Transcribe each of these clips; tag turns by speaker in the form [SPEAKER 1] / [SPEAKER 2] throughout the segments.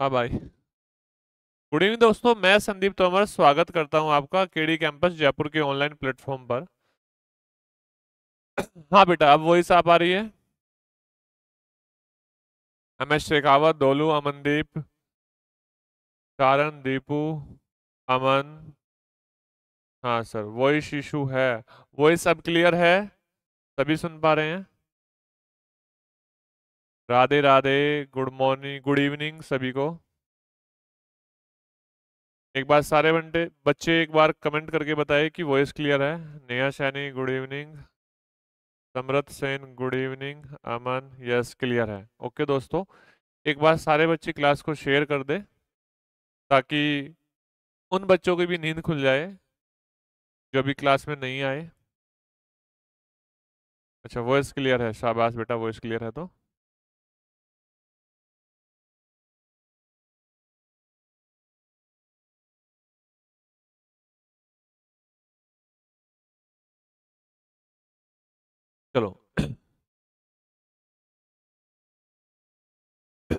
[SPEAKER 1] हाँ भाई good evening दोस्तों मैं संदीप
[SPEAKER 2] तोमर स्वागत करता हूँ आपका केडी कैंपस जयपुर के ऑनलाइन प्लेटफॉर्म पर
[SPEAKER 1] हाँ बेटा अब वॉइस आप आ रही है एस शेखावत दोलू अमनदीप कारण दीपू
[SPEAKER 2] अमन हाँ सर वॉइस इशू है वॉइस अब क्लियर है
[SPEAKER 1] सभी सुन पा रहे हैं Radhe Radhe good morning good evening सभी को एक बार
[SPEAKER 2] सारे बंटे बच्चे एक बार कमेंट करके बताए कि वॉइस क्लियर है Neha Saini good evening Samrit Sen good evening Aman yes clear है ओके दोस्तों एक बार सारे बच्चे क्लास को शेयर कर दे ताकि उन बच्चों की भी नींद खुल जाए जो अभी क्लास में नहीं आए
[SPEAKER 1] अच्छा वॉइस क्लियर है शाबाश बेटा वॉइस क्लियर है तो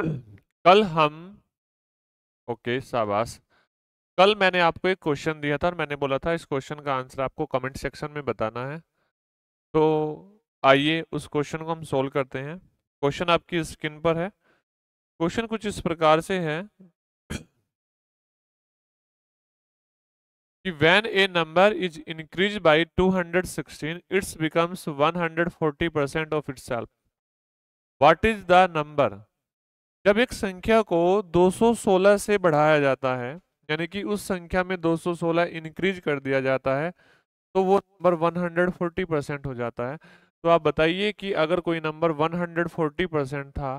[SPEAKER 1] कल हम ओके शाबाश कल
[SPEAKER 2] मैंने आपको एक क्वेश्चन दिया था और मैंने बोला था इस क्वेश्चन का आंसर आपको कमेंट सेक्शन में बताना है तो आइए उस क्वेश्चन को हम सोल्व करते हैं क्वेश्चन आपकी स्क्रीन पर है क्वेश्चन कुछ इस प्रकार से है कि when a number is increase by 216 it's becomes 140 percent of its what is the number जब एक संख्या को 216 से बढ़ाया जाता है यानी कि उस संख्या में 216 इंक्रीज कर दिया जाता है तो वो नंबर 140 परसेंट हो जाता है तो आप बताइए कि अगर कोई नंबर 140 परसेंट था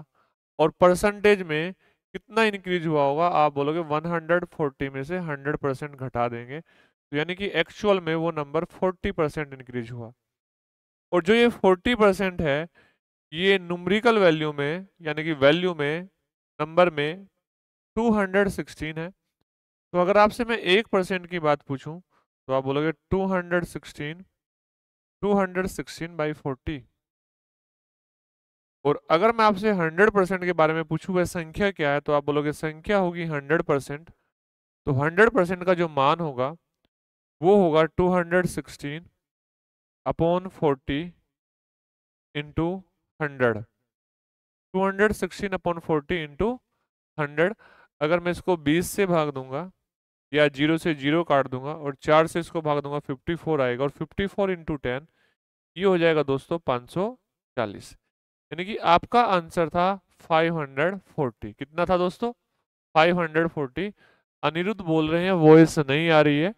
[SPEAKER 2] और परसेंटेज में कितना इंक्रीज हुआ होगा आप बोलोगे 140 में से 100 परसेंट घटा देंगे तो यानी कि एक्चुअल में वो नंबर 40 परसेंट इंक्रीज हुआ और जो ये 40 परसेंट है ये नुमरिकल वैल्यू में यानी कि वैल्यू में नंबर में 216 है तो अगर आपसे मैं एक परसेंट की बात पूछूं तो आप बोलोगे 216 216 बाई फोर्टी और अगर मैं आपसे 100 परसेंट के बारे में पूछूं वह संख्या क्या है तो आप बोलोगे संख्या होगी 100 परसेंट तो 100 परसेंट का जो मान होगा वो होगा 216 upon forty into hundred two hundred sixteen upon forty into hundred अगर मैं इसको बीस से भाग दूंगा या जीरो से जीरो काट दूंगा और चार से इसको भाग दूंगा फिफ्टी फोर आएगा और फिफ्टी फोर इंटू टेन ये हो जाएगा दोस्तों पाँच सौ चालीस यानी कि आपका आंसर था फाइव हंड्रेड फोर्टी कितना था दोस्तों फाइव हंड्रेड फोर्टी अनिरुद्ध बोल रहे हैं वॉइस नहीं आ रही है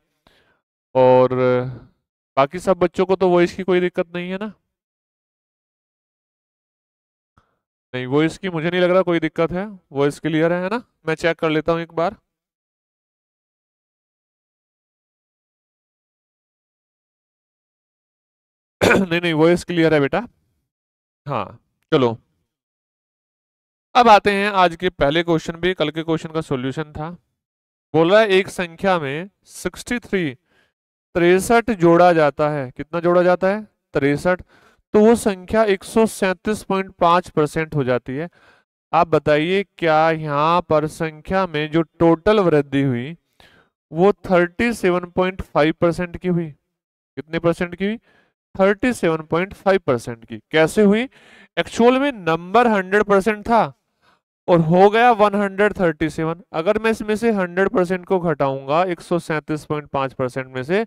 [SPEAKER 2] और बाकी सब बच्चों को तो वॉइस की कोई दिक्कत
[SPEAKER 1] नहीं है ना नहीं वॉइस की मुझे नहीं लग रहा कोई दिक्कत है वॉइस क्लियर है ना मैं चेक कर लेता हूँ एक बार नहीं नहीं वॉइस क्लियर है बेटा हाँ चलो अब
[SPEAKER 2] आते हैं आज के पहले क्वेश्चन भी कल के क्वेश्चन का सॉल्यूशन था बोल रहा है एक संख्या में 63 तिरसठ जोड़ा जाता है कितना जोड़ा जाता है तिरसठ तो वो संख्या एक परसेंट हो जाती है आप बताइए क्या यहाँ पर संख्या में जो टोटल वृद्धि हुई वो 37.5 परसेंट की हुई कितने परसेंट की हुई 37.5 परसेंट की कैसे हुई एक्चुअल में नंबर 100 परसेंट था और हो गया 137 अगर मैं इसमें से 100 परसेंट को घटाऊंगा 137.5 परसेंट में से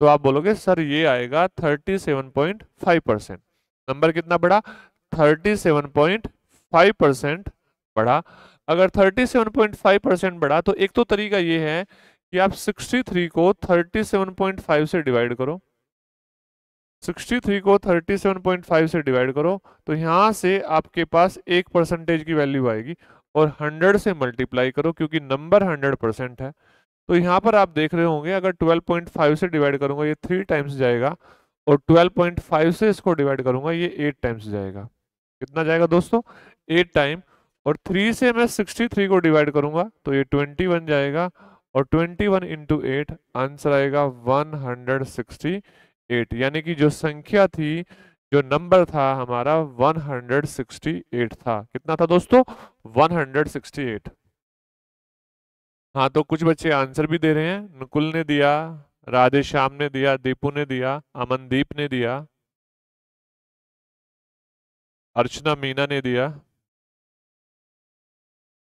[SPEAKER 2] तो आप बोलोगे सर ये आएगा 37.5 परसेंट नंबर कितना बढ़ा 37.5 परसेंट बढ़ा अगर 37.5 परसेंट बढ़ा तो एक तो तरीका ये है कि आप 63 को 37.5 से डिवाइड करो 63 को 37.5 से डिवाइड करो तो यहाँ से आपके पास एक परसेंटेज की वैल्यू आएगी और 100 से मल्टीप्लाई करो क्योंकि नंबर 100 परसेंट है तो यहाँ पर आप देख रहे होंगे अगर 12.5 से डिवाइड करूंगा ये थ्री टाइम्स जाएगा और 12.5 से इसको डिवाइड करूंगा ये एट टाइम्स जाएगा कितना जाएगा दोस्तों एट टाइम और थ्री से मैं 63 को डिवाइड करूंगा तो ये 21 जाएगा और 21 वन इंटू आंसर आएगा 168 यानी कि जो संख्या थी जो नंबर था हमारा 168 था कितना था दोस्तों 168 हाँ तो कुछ बच्चे आंसर भी दे रहे हैं नकुल ने दिया राधे श्याम ने दिया दीपू ने दिया अमनदीप ने दिया
[SPEAKER 1] अर्चना मीना ने दिया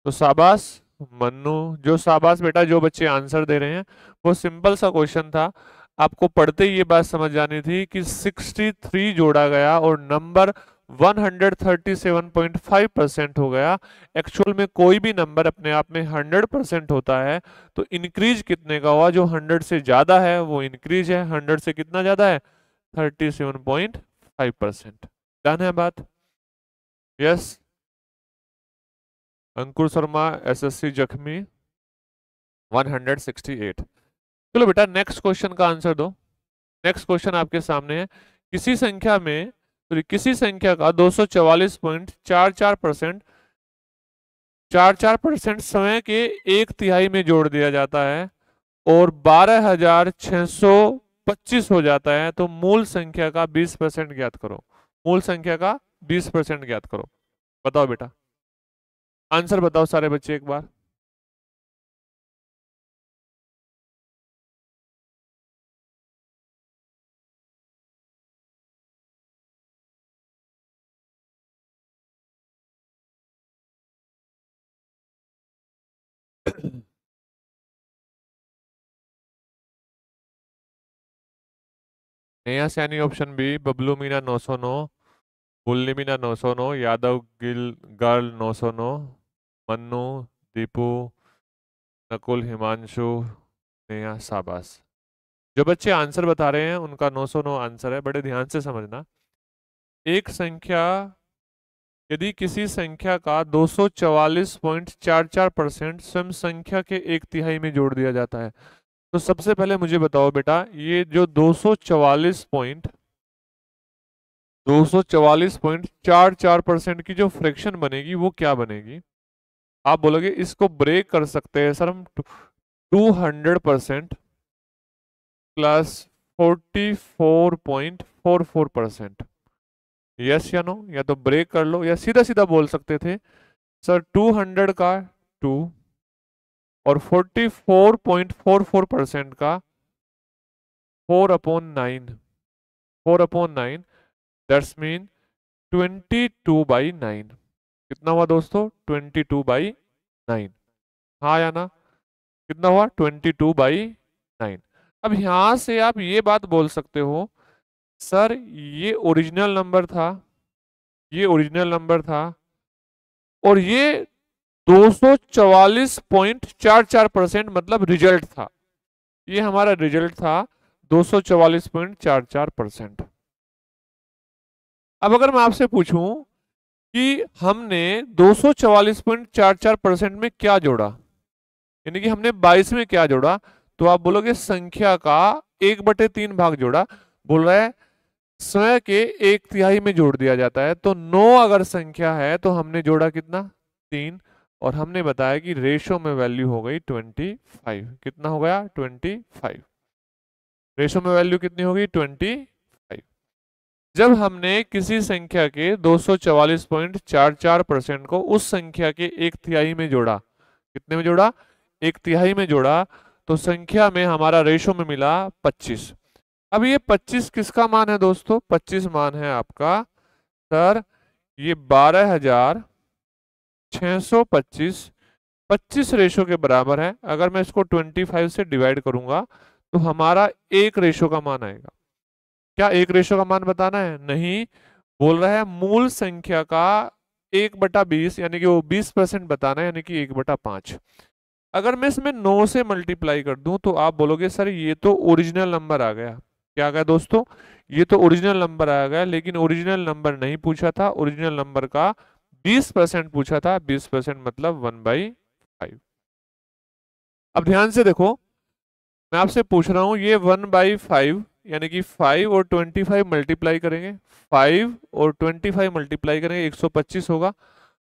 [SPEAKER 1] तो शाबाश मन्नू जो शाबाश बेटा जो बच्चे आंसर दे रहे हैं
[SPEAKER 2] वो सिंपल सा क्वेश्चन था आपको पढ़ते ही ये बात समझ जानी थी कि 63 जोड़ा गया और नंबर 137.5 परसेंट हो गया एक्चुअल में कोई भी नंबर अपने आप में 100 परसेंट होता है तो इंक्रीज कितने का हुआ जो 100 से ज़्यादा है वो इंक्रीज है 100 से कितना ज़्यादा है 37.5 परसेंट डन है बात यस अंकुर शर्मा एसएससी जख्मी 168 चलो बेटा नेक्स्ट क्वेश्चन का आंसर दो नेक्स्ट क्वेश्चन आपके सामने है किसी संख्या में तो किसी संख्या का दो सौ चवालीस पॉइंट चार चार परसेंट चार चार परसेंट समय के एक तिहाई में जोड़ दिया जाता है और बारह हजार सौ पच्चीस हो जाता है तो मूल संख्या का बीस परसेंट ज्ञात करो मूल संख्या का बीस परसेंट ज्ञात करो बताओ बेटा
[SPEAKER 1] आंसर बताओ सारे बच्चे एक बार नया सैनी ऑप्शन बी बबलू
[SPEAKER 2] मीना नौ सौ नौ बुल्ली मीना नौ सौ नौ यादव गिल गर्ल नौ सौ नौ मन्नू दीपू नकुल हिमांशु नेहा शाबास जो बच्चे आंसर बता रहे हैं उनका 909 आंसर है बड़े ध्यान से समझना एक संख्या यदि किसी संख्या का 244.44 परसेंट स्वयं संख्या के एक तिहाई में जोड़ दिया जाता है तो सबसे पहले मुझे बताओ बेटा ये जो 244 पॉइंट 244.44 परसेंट की जो फ्रैक्शन बनेगी वो क्या बनेगी आप बोलोगे इसको ब्रेक कर सकते हैं सर हम 200 परसेंट प्लस 44.44 परसेंट यस या नो या तो ब्रेक कर लो या सीधा सीधा बोल सकते थे सर 200 का 2 और 44.44 परसेंट का 4 upon nine four upon nine that's mean 22 two by nine कितना हुआ दोस्तों 22 टू बाई नाइन हाँ या ना कितना हुआ 22 टू बाई नाइन अब यहां से आप ये बात बोल सकते हो सर ये ओरिजिनल नंबर था ये ओरिजिनल नंबर था और ये 244.44 परसेंट मतलब रिजल्ट था ये हमारा रिजल्ट था 244.44 परसेंट अब अगर मैं आपसे पूछूं कि हमने 244.44 परसेंट में क्या जोड़ा यानी कि हमने 22 में क्या जोड़ा तो आप बोलोगे संख्या का एक बटे तीन भाग जोड़ा बोल रहा है स्वयं के एक तिहाई में जोड़ दिया जाता है तो नौ अगर संख्या है तो हमने जोड़ा कितना तीन और हमने बताया कि रेशो में वैल्यू हो गई ट्वेंटी फाइव कितना हो गया ट्वेंटी फाइव रेशो में वैल्यू कितनी होगी ट्वेंटी फाइव जब हमने किसी संख्या के चार परसेंट को उस संख्या के एक तिहाई में जोड़ा कितने में जोड़ा एक तिहाई में जोड़ा तो संख्या में हमारा रेशो में मिला पच्चीस अब ये 25 किसका मान है दोस्तों 25 मान है आपका सर ये बारह हजार छ सौ पच्चीस पच्चीस रेशो के बराबर है अगर मैं इसको 25 से डिवाइड करूंगा तो हमारा एक रेशो का मान आएगा क्या एक रेशो का मान बताना है नहीं बोल रहा है मूल संख्या का एक बटा बीस यानी कि वो बीस परसेंट बताना है यानी कि एक बटा पांच अगर मैं इसमें नौ से मल्टीप्लाई कर दूं तो आप बोलोगे सर ये तो ओरिजिनल नंबर आ गया क्या आ गया दोस्तों ये तो ओरिजिनल नंबर आ गया लेकिन ओरिजिनल नंबर नहीं पूछा था ओरिजिनल नंबर का 20 परसेंट पूछा था 20 परसेंट मतलब वन बाई फाइव अब ध्यान से देखो मैं आपसे पूछ रहा हूं ये वन बाई फाइव यानी कि फाइव और ट्वेंटी फाइव मल्टीप्लाई करेंगे फाइव और ट्वेंटी फाइव मल्टीप्लाई करेंगे एक सौ पच्चीस होगा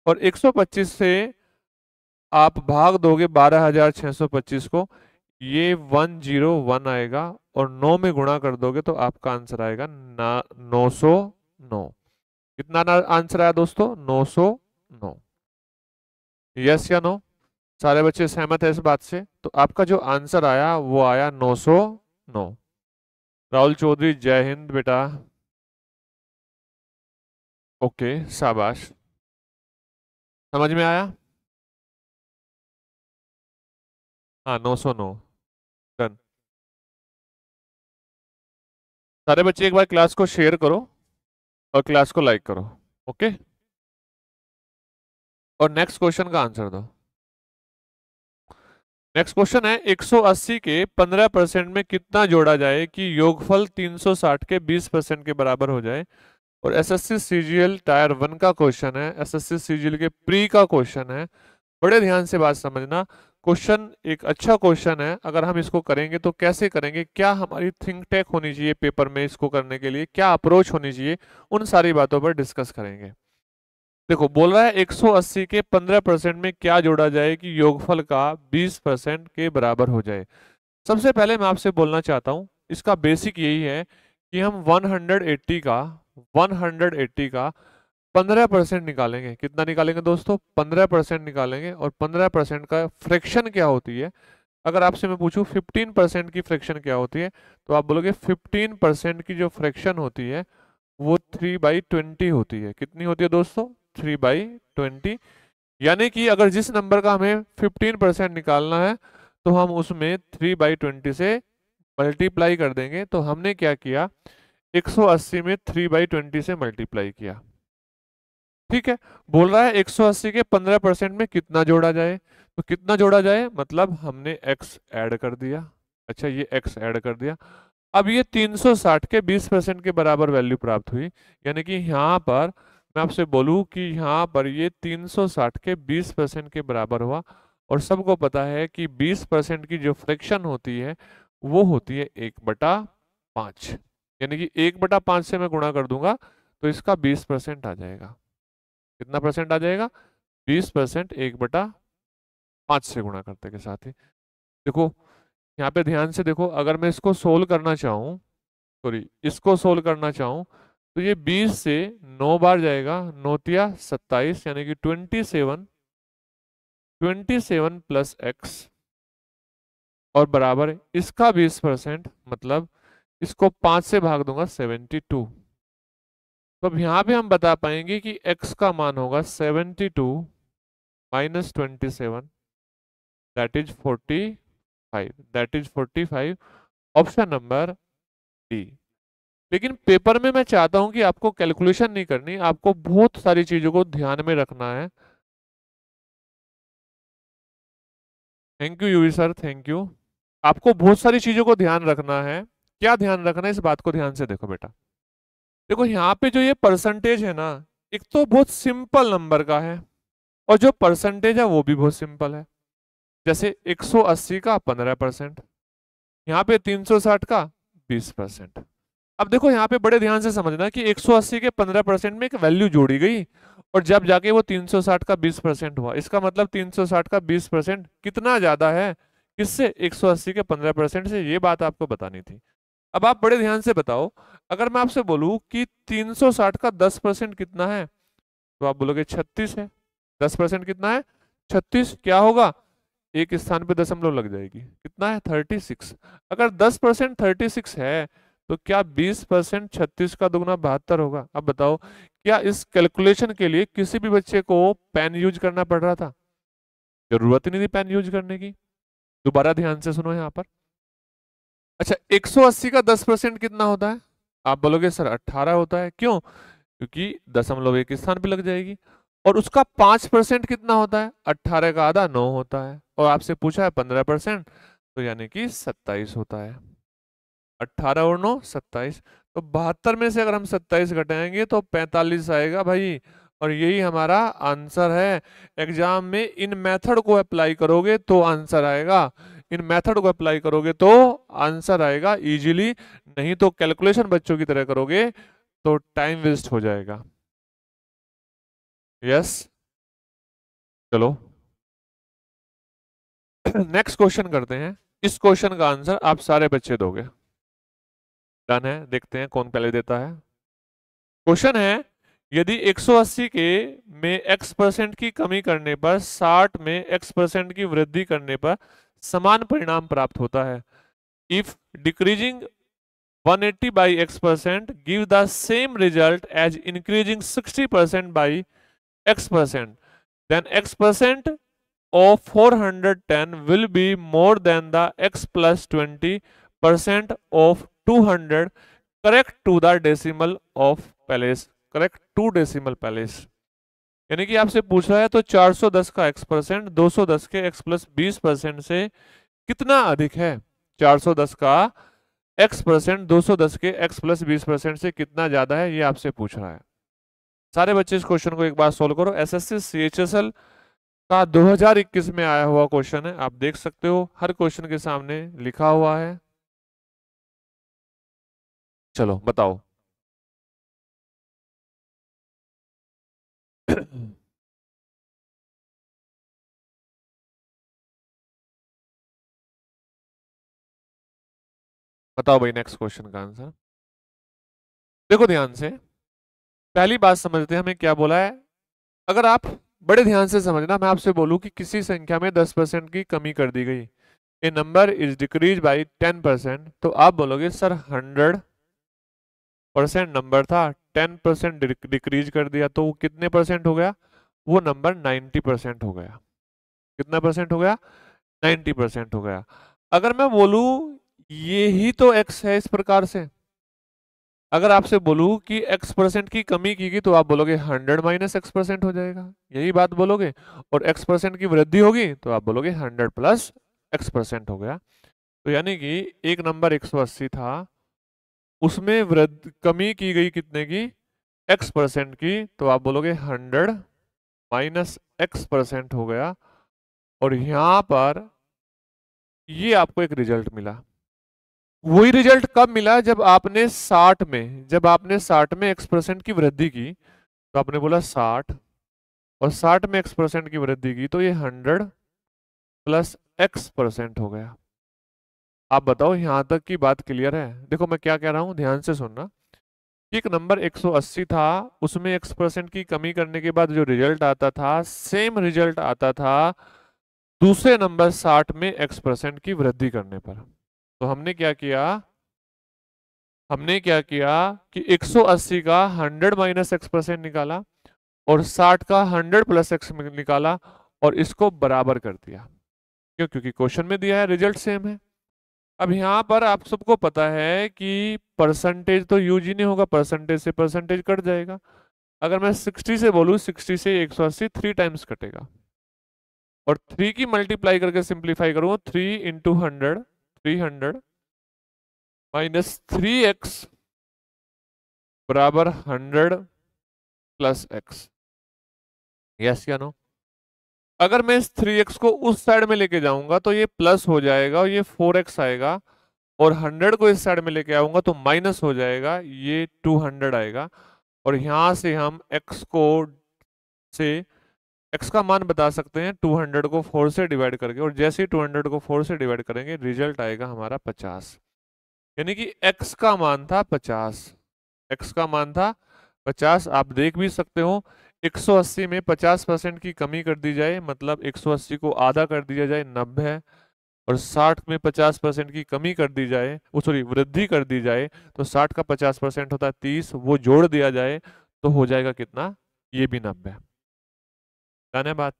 [SPEAKER 2] और एक सौ पच्चीस से आप भाग दोगे बारह हजार छः सौ पच्चीस को ये वन जीरो वन आएगा और नौ में गुणा कर दोगे तो आपका आंसर आएगा ना नौ सौ नौ कितना आंसर आया दोस्तों नौ सौ नौ यस या नो सारे बच्चे सहमत है इस बात से तो आपका जो आंसर आया वो
[SPEAKER 1] आया नौ सौ नौ राहुल चौधरी जय हिंद बेटा ओके शाबाश समझ में आया हाँ नौ सौ नौ सारे बच्चे एक बार क्लास को शेयर करो और क्लास को लाइक करो ओके और नेक्स्ट
[SPEAKER 2] क्वेश्चन का आंसर दो नेक्स्ट क्वेश्चन है 180 के 15 परसेंट में कितना जोड़ा जाए कि योगफल 360 के 20 परसेंट के बराबर हो जाए और एसएससी सीजीएल टायर वन का क्वेश्चन है एसएससी सीजीएल के प्री का क्वेश्चन है बड़े ध्यान से बात समझना क्वेश्चन एक अच्छा क्वेश्चन है अगर हम इसको करेंगे तो कैसे करेंगे क्या हमारी थिंक टैक होनी चाहिए पेपर में इसको करने के लिए क्या अप्रोच होनी चाहिए उन सारी बातों पर डिस्कस करेंगे देखो बोल रहा है 180 के 15 परसेंट में क्या जोड़ा जाए कि योगफल का 20 परसेंट के बराबर हो जाए सबसे पहले मैं आपसे बोलना चाहता हूँ इसका बेसिक यही है कि हम 180 का 180 का पंद्रह परसेंट निकालेंगे कितना निकालेंगे दोस्तों पंद्रह परसेंट निकालेंगे और पंद्रह परसेंट का फ्रैक्शन क्या होती है अगर आपसे मैं पूछूं फिफ्टीन परसेंट की फ्रैक्शन क्या होती है तो आप बोलोगे फिफ्टीन परसेंट की जो फ्रैक्शन होती है वो थ्री बाई ट्वेंटी होती है कितनी होती है दोस्तों थ्री बाई ट्वेंटी यानी कि अगर जिस नंबर का हमें फिफ्टीन परसेंट निकालना है तो हम उसमें थ्री बाई ट्वेंटी से मल्टीप्लाई कर देंगे तो हमने क्या किया अस्सी में थ्री बाई ट्वेंटी से मल्टीप्लाई किया ठीक है बोल रहा है 180 के 15 परसेंट में कितना जोड़ा जाए तो कितना जोड़ा जाए मतलब हमने x ऐड कर दिया अच्छा ये x ऐड कर दिया अब ये 360 के 20 परसेंट के बराबर वैल्यू प्राप्त हुई यानी कि यहाँ पर मैं आपसे बोलूँ कि यहाँ पर ये 360 के 20 परसेंट के बराबर हुआ और सबको पता है कि 20 परसेंट की जो फ्रैक्शन होती है वो होती है एक बटा यानी कि एक बटा से मैं गुणा कर दूंगा तो इसका 20 परसेंट आ जाएगा कितना परसेंट आ जाएगा बीस परसेंट एक बटा पाँच से गुणा करते के साथ ही देखो यहाँ पे ध्यान से देखो अगर मैं इसको सोल्व करना चाहूँ सॉरी इसको सोल्व करना चाहूँ तो ये 20 से 9 बार जाएगा नोतिया 27 यानी कि 27 27 प्लस एक्स और बराबर इसका 20 परसेंट मतलब इसको पाँच से भाग दूंगा 72 तो अब यहाँ पे हम बता पाएंगे कि x का मान होगा 72 two minus twenty seven that is forty five that is forty five option number D लेकिन पेपर में मैं चाहता हूँ कि आपको कैलकुलेशन नहीं करनी आपको बहुत सारी चीज़ों को ध्यान में रखना है thank you Yuvi sir thank you आपको बहुत सारी चीज़ों को ध्यान रखना है क्या ध्यान रखना है इस बात को ध्यान से देखो बेटा देखो यहाँ पे जो ये परसेंटेज है ना एक तो बहुत सिंपल नंबर का है और जो परसेंटेज है वो भी बहुत सिंपल है जैसे 180 का 15 परसेंट यहाँ पे 360 का 20 परसेंट अब देखो यहाँ पे बड़े ध्यान से समझना कि 180 के 15 परसेंट में एक वैल्यू जोड़ी गई और जब जाके वो 360 का 20 परसेंट हुआ इसका मतलब 360 का 20 परसेंट कितना ज़्यादा है किससे 180 के 15 परसेंट से ये बात आपको बतानी थी अब आप बड़े ध्यान से बताओ अगर मैं आपसे बोलूं कि 360 का 10 परसेंट कितना है तो आप बोलोगे 36 है 10 परसेंट कितना है 36 क्या होगा एक स्थान पे दशमलव लग जाएगी कितना है 36 अगर 10 परसेंट थर्टी है तो क्या 20 परसेंट छत्तीस का दोगुना बहत्तर होगा अब बताओ क्या इस कैलकुलेशन के लिए किसी भी बच्चे को पेन यूज करना पड़ रहा था जरूरत ही नहीं थी पेन यूज करने की दोबारा ध्यान से सुनो यहाँ पर अच्छा 180 का 10 परसेंट कितना होता है आप बोलोगे सर 18 होता है क्यों क्योंकि दशमलव एक स्थान पे लग जाएगी और उसका पाँच परसेंट कितना होता है अट्ठारह का आधा नौ होता है और आपसे पूछा है पंद्रह परसेंट तो यानी कि सत्ताईस होता है अट्ठारह और नौ सत्ताईस तो बहत्तर में से अगर हम सत्ताईस घटाएंगे तो पैंतालीस आएगा भाई और यही हमारा आंसर है एग्जाम में इन मेथड को अप्लाई करोगे तो आंसर आएगा इन मेथड को अप्लाई करोगे तो आंसर आएगा इजीली नहीं तो कैलकुलेशन बच्चों की तरह करोगे तो टाइम
[SPEAKER 1] वेस्ट हो जाएगा यस yes? चलो नेक्स्ट क्वेश्चन करते हैं इस क्वेश्चन का आंसर
[SPEAKER 2] आप सारे बच्चे दोगे डन है देखते हैं कौन पहले देता है क्वेश्चन है यदि 180 के में x परसेंट की कमी करने पर 60 में x परसेंट की वृद्धि करने पर समान परिणाम प्राप्त होता है if decreasing 180 eighty by x percent give the same result as increasing sixty percent by x percent then x percent of four hundred ten will be more than the x plus twenty percent of two hundred correct to the decimal of places correct to decimal places यानी कि आपसे रहा है तो 410 का x percent 210 के x plus बीस percent से कितना अधिक है 410 का x परसेंट 210 के x प्लस बीस परसेंट से कितना ज़्यादा है ये आपसे पूछ रहा है सारे बच्चे इस क्वेश्चन को एक बार सोल्व करो एस एस का 2021 में आया हुआ क्वेश्चन है आप देख सकते हो हर क्वेश्चन के सामने लिखा हुआ है
[SPEAKER 1] चलो बताओ बताओ भाई नेक्स्ट क्वेश्चन का आंसर देखो ध्यान से
[SPEAKER 2] पहली बात समझते हैं हमें क्या बोला है अगर आप बड़े ध्यान से समझना मैं आपसे बोलूं कि किसी संख्या में 10 परसेंट की कमी कर दी गई A number is decrease by 10 percent तो आप बोलोगे सर 100 परसेंट नंबर था टेन परसेंट डिक्रीज कर दिया तो वो कितने परसेंट हो गया वो नंबर नाइन्टी परसेंट हो गया कितना परसेंट हो गया नाइन्टी परसेंट हो गया अगर मैं बोलू ये ही तो एक्स है इस प्रकार से अगर आपसे बोलू कि एक्स परसेंट की कमी की गई तो आप बोलोगे हंड्रेड माइनस एक्स परसेंट हो जाएगा यही बात बोलोगे और एक्स परसेंट की वृद्धि होगी तो आप बोलोगे हंड्रेड प्लस एक्स परसेंट हो गया तो यानी कि एक नंबर अस्सी था उसमें वृद्ध कमी की गई कितने की एक्स परसेंट की तो आप बोलोगे हंड्रेड माइनस एक्स परसेंट हो गया और यहाँ पर ये आपको एक रिजल्ट मिला वही रिजल्ट कब मिला जब आपने साठ में जब आपने साठ में एक्स परसेंट की वृद्धि की तो आपने बोला साठ और साठ में एक्स परसेंट की वृद्धि की तो ये हंड्रेड प्लस एक्स परसेंट हो गया आप बताओ यहाँ तक की बात क्लियर है देखो मैं क्या कह रहा हूँ ध्यान से सुनना एक नंबर 180 था उसमें एक्स परसेंट की कमी करने के बाद जो रिजल्ट आता था सेम रिजल्ट आता था दूसरे नंबर 60 में एक्स परसेंट की वृद्धि करने पर तो हमने क्या किया हमने क्या किया कि 180 का 100 माइनस एक्स परसेंट निकाला और 60 का 100 प्लस एक्स निकाला और इसको बराबर कर दिया क्यों क्योंकि क्वेश्चन में दिया है रिजल्ट सेम है अब यहाँ पर आप सबको पता है कि परसेंटेज तो यू जी नहीं होगा परसेंटेज से परसेंटेज कट जाएगा अगर मैं 60 से बोलूँ 60 से 180 थ्री टाइम्स कटेगा और थ्री की मल्टीप्लाई करके सिंप्लीफाई करूँ three into hundred three hundred
[SPEAKER 1] minus three x बराबर हंड्रेड प्लस एक्स यस या नो
[SPEAKER 2] अगर मैं इस थ्री एक्स को उस साइड में लेके जाऊंगा तो ये प्लस हो जाएगा और ये फोर एक्स आएगा और हंड्रेड को इस साइड में लेके आऊंगा तो माइनस हो जाएगा ये टू हंड्रेड आएगा और यहां से हम एक्स को से एक्स का मान बता सकते हैं टू हंड्रेड को फोर से डिवाइड करके और जैसे ही टू हंड्रेड को फोर से डिवाइड करेंगे रिजल्ट आएगा हमारा पचास यानी कि एक्स का मान था पचास एक्स का मान था पचास आप देख भी सकते हो 180 में 50 परसेंट की कमी कर दी जाए मतलब 180 को आधा कर दिया जाए नब्बे और 60 में 50 परसेंट की कमी कर दी जाए सॉरी वृद्धि कर दी जाए तो 60 का 50 परसेंट होता है 30 वो जोड़ दिया जाए तो हो जाएगा कितना ये भी नब्बे धन्यवाद बात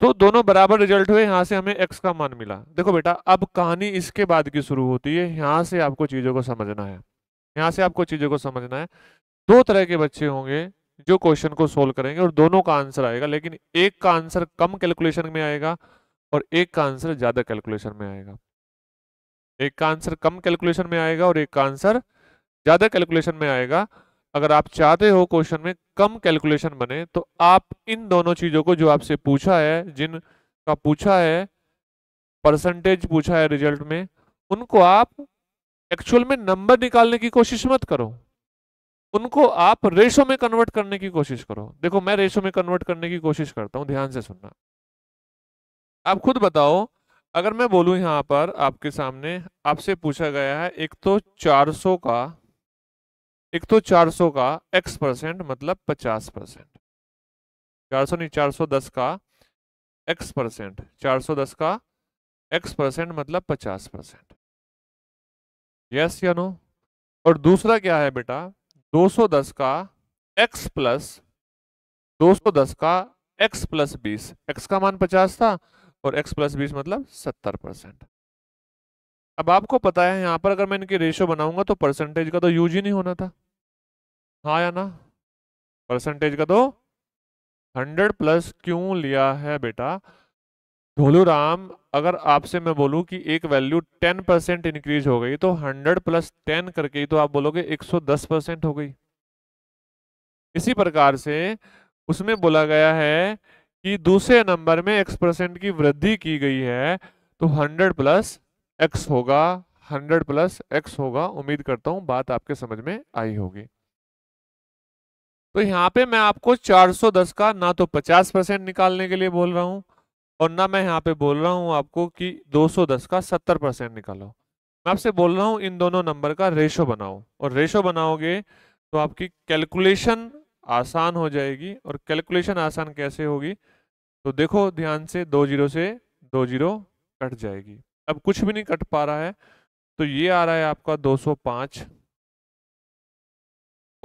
[SPEAKER 2] तो दोनों बराबर रिजल्ट हुए यहाँ से हमें x का मान मिला देखो बेटा अब कहानी इसके बाद की शुरू होती है यहाँ से आपको चीज़ों को समझना है यहाँ से आपको चीज़ों को समझना है दो तरह के बच्चे होंगे जो क्वेश्चन को सोल्व करेंगे और दोनों का आंसर आएगा लेकिन एक का आंसर कम कैलकुलेशन में आएगा और एक का आंसर ज़्यादा कैलकुलेशन में आएगा एक का आंसर कम कैलकुलेशन में आएगा और एक का आंसर ज़्यादा कैलकुलेशन में आएगा अगर आप चाहते हो क्वेश्चन में कम कैलकुलेशन बने तो आप इन दोनों चीज़ों को जो आपसे पूछा है जिन का पूछा है परसेंटेज पूछा है रिजल्ट में उनको आप एक्चुअल में नंबर निकालने की कोशिश मत करो उनको आप रेशो में कन्वर्ट करने की कोशिश करो देखो मैं रेशो में कन्वर्ट करने की कोशिश करता हूं ध्यान से सुनना आप खुद बताओ अगर मैं बोलू यहां पर आपके सामने आपसे पूछा गया है एक तो 400 का एक तो 400 का x परसेंट मतलब 50 परसेंट चार सौ नहीं 410 का x परसेंट 410 का x परसेंट मतलब 50 परसेंट यस या नो और दूसरा क्या है बेटा 210 का x प्लस दो का x प्लस बीस एक्स का मान 50 था और x प्लस बीस मतलब 70 परसेंट अब आपको पता है यहां पर अगर मैं इनकी रेशियो बनाऊंगा तो परसेंटेज का तो यूज ही नहीं होना था हाँ या ना परसेंटेज का तो हंड्रेड प्लस क्यों लिया है बेटा ढोलू राम अगर आपसे मैं बोलूं कि एक वैल्यू 10 परसेंट इंक्रीज हो गई तो 100 प्लस 10 करके तो आप बोलोगे 110 परसेंट हो गई इसी प्रकार से उसमें बोला गया है कि दूसरे नंबर में x परसेंट की वृद्धि की गई है तो 100 प्लस x होगा 100 प्लस x होगा उम्मीद करता हूं बात आपके समझ में आई होगी तो यहाँ पे मैं आपको 410 का ना तो 50 परसेंट निकालने के लिए बोल रहा हूँ और ना मैं यहाँ पे बोल रहा हूँ आपको कि 210 का 70 परसेंट निकालो मैं आपसे बोल रहा हूँ इन दोनों नंबर का रेशो बनाओ और रेशो बनाओगे तो आपकी कैलकुलेशन आसान हो जाएगी और कैलकुलेशन आसान कैसे होगी तो देखो ध्यान से दो जीरो से दो जीरो कट जाएगी अब कुछ भी नहीं कट पा रहा है तो ये आ रहा है आपका 205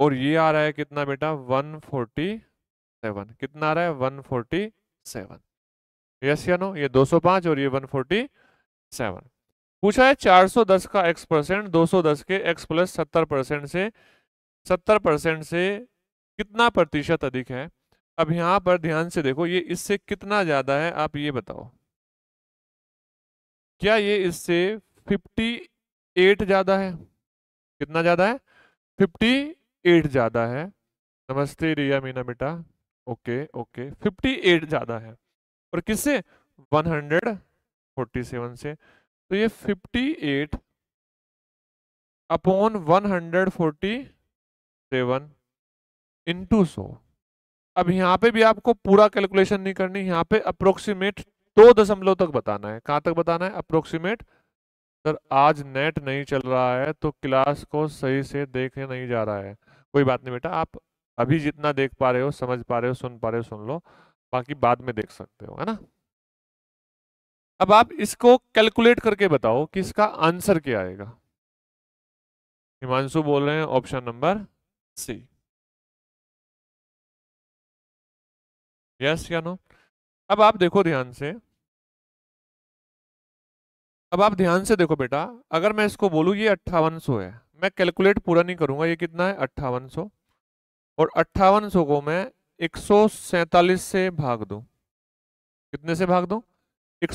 [SPEAKER 2] और ये आ रहा है कितना बेटा 147 कितना आ रहा है 147 यस या नो ये 205 और ये 147 पूछा है 410 का x परसेंट 210 के x प्लस 70 परसेंट से 70 परसेंट से कितना प्रतिशत अधिक है अब यहाँ पर ध्यान से देखो ये इससे कितना ज़्यादा है आप ये बताओ क्या ये इससे 58 ज़्यादा है कितना ज़्यादा है 58 ज़्यादा है नमस्ते रिया मीना बेटा ओके ओके 58 ज़्यादा है और किससे 147 से तो ये 58 अपॉन 147 इंटू सो अब यहाँ पे भी आपको पूरा कैलकुलेशन नहीं करनी यहाँ पे अप्रोक्सीमेट दो दशमलव तक बताना है कहाँ तक बताना है अप्रोक्सीमेट सर आज नेट नहीं चल रहा है तो क्लास को सही से देखे नहीं जा रहा है कोई बात नहीं बेटा आप अभी जितना देख पा रहे हो समझ पा रहे हो सुन पा रहे हो सुन लो बाकी बाद में देख सकते हो है ना अब आप इसको कैलकुलेट करके बताओ कि इसका आंसर क्या
[SPEAKER 1] आएगा हिमांशु बोल रहे हैं ऑप्शन नंबर सी यस या नो अब आप देखो ध्यान से अब आप ध्यान से देखो बेटा अगर
[SPEAKER 2] मैं इसको बोलूं ये अट्ठावन है मैं कैलकुलेट पूरा नहीं करूंगा ये कितना है अट्ठावन और अट्ठावन को मैं एक से भाग दो कितने से भाग दो एक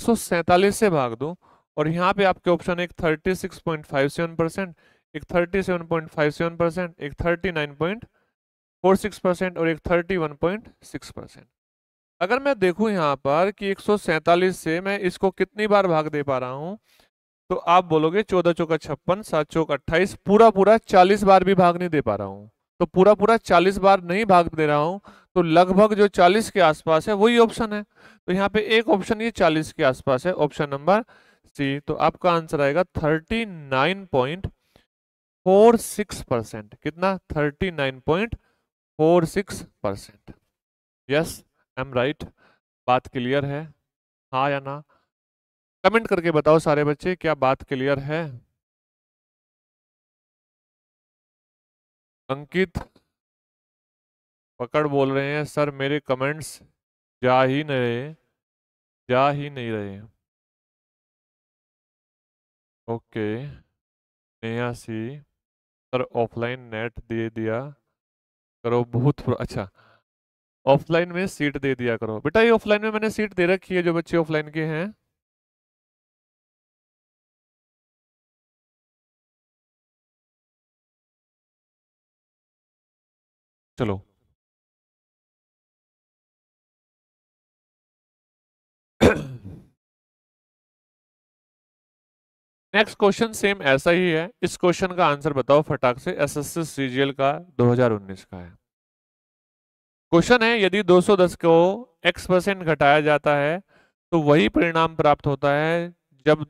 [SPEAKER 2] से भाग दो और यहाँ पे आपके ऑप्शन एक 36.57 परसेंट एक 37.57 परसेंट एक 39.46 परसेंट और एक 31.6 परसेंट अगर मैं देखूँ यहाँ पर कि एक से मैं इसको कितनी बार भाग दे पा रहा हूँ तो आप बोलोगे चौदह चौका छप्पन सात चौक अट्ठाईस पूरा पूरा चालीस बार भी भाग नहीं दे पा रहा हूँ तो पूरा पूरा चालीस बार नहीं भाग दे रहा हूँ तो लगभग जो 40 के आसपास है वही ऑप्शन है तो यहाँ पे एक ऑप्शन ये 40 के आसपास है ऑप्शन नंबर सी तो आपका आंसर आएगा 39.46 परसेंट कितना 39.46 percent yes I am right बात क्लियर है
[SPEAKER 1] हाँ या ना कमेंट करके बताओ सारे बच्चे क्या बात क्लियर है अंकित पकड़ बोल रहे हैं सर मेरे कमेंट्स जा ही नहीं रहे जा ही नहीं रहे okay Neha C sir offline net दे दिया
[SPEAKER 2] करो बहुत अच्छा ऑफलाइन में सीट दे दिया करो बेटा ये ऑफलाइन में मैंने सीट दे
[SPEAKER 1] रखी है जो बच्चे ऑफलाइन के हैं चलो नेक्स्ट क्वेश्चन सेम
[SPEAKER 2] ऐसा ही है इस क्वेश्चन का आंसर बताओ फटाक से एस एस एसएससी सीजीएल का दो हजार उन्नीस का है क्वेश्चन है यदि 210 को x परसेंट घटाया जाता है तो वही परिणाम प्राप्त होता है जब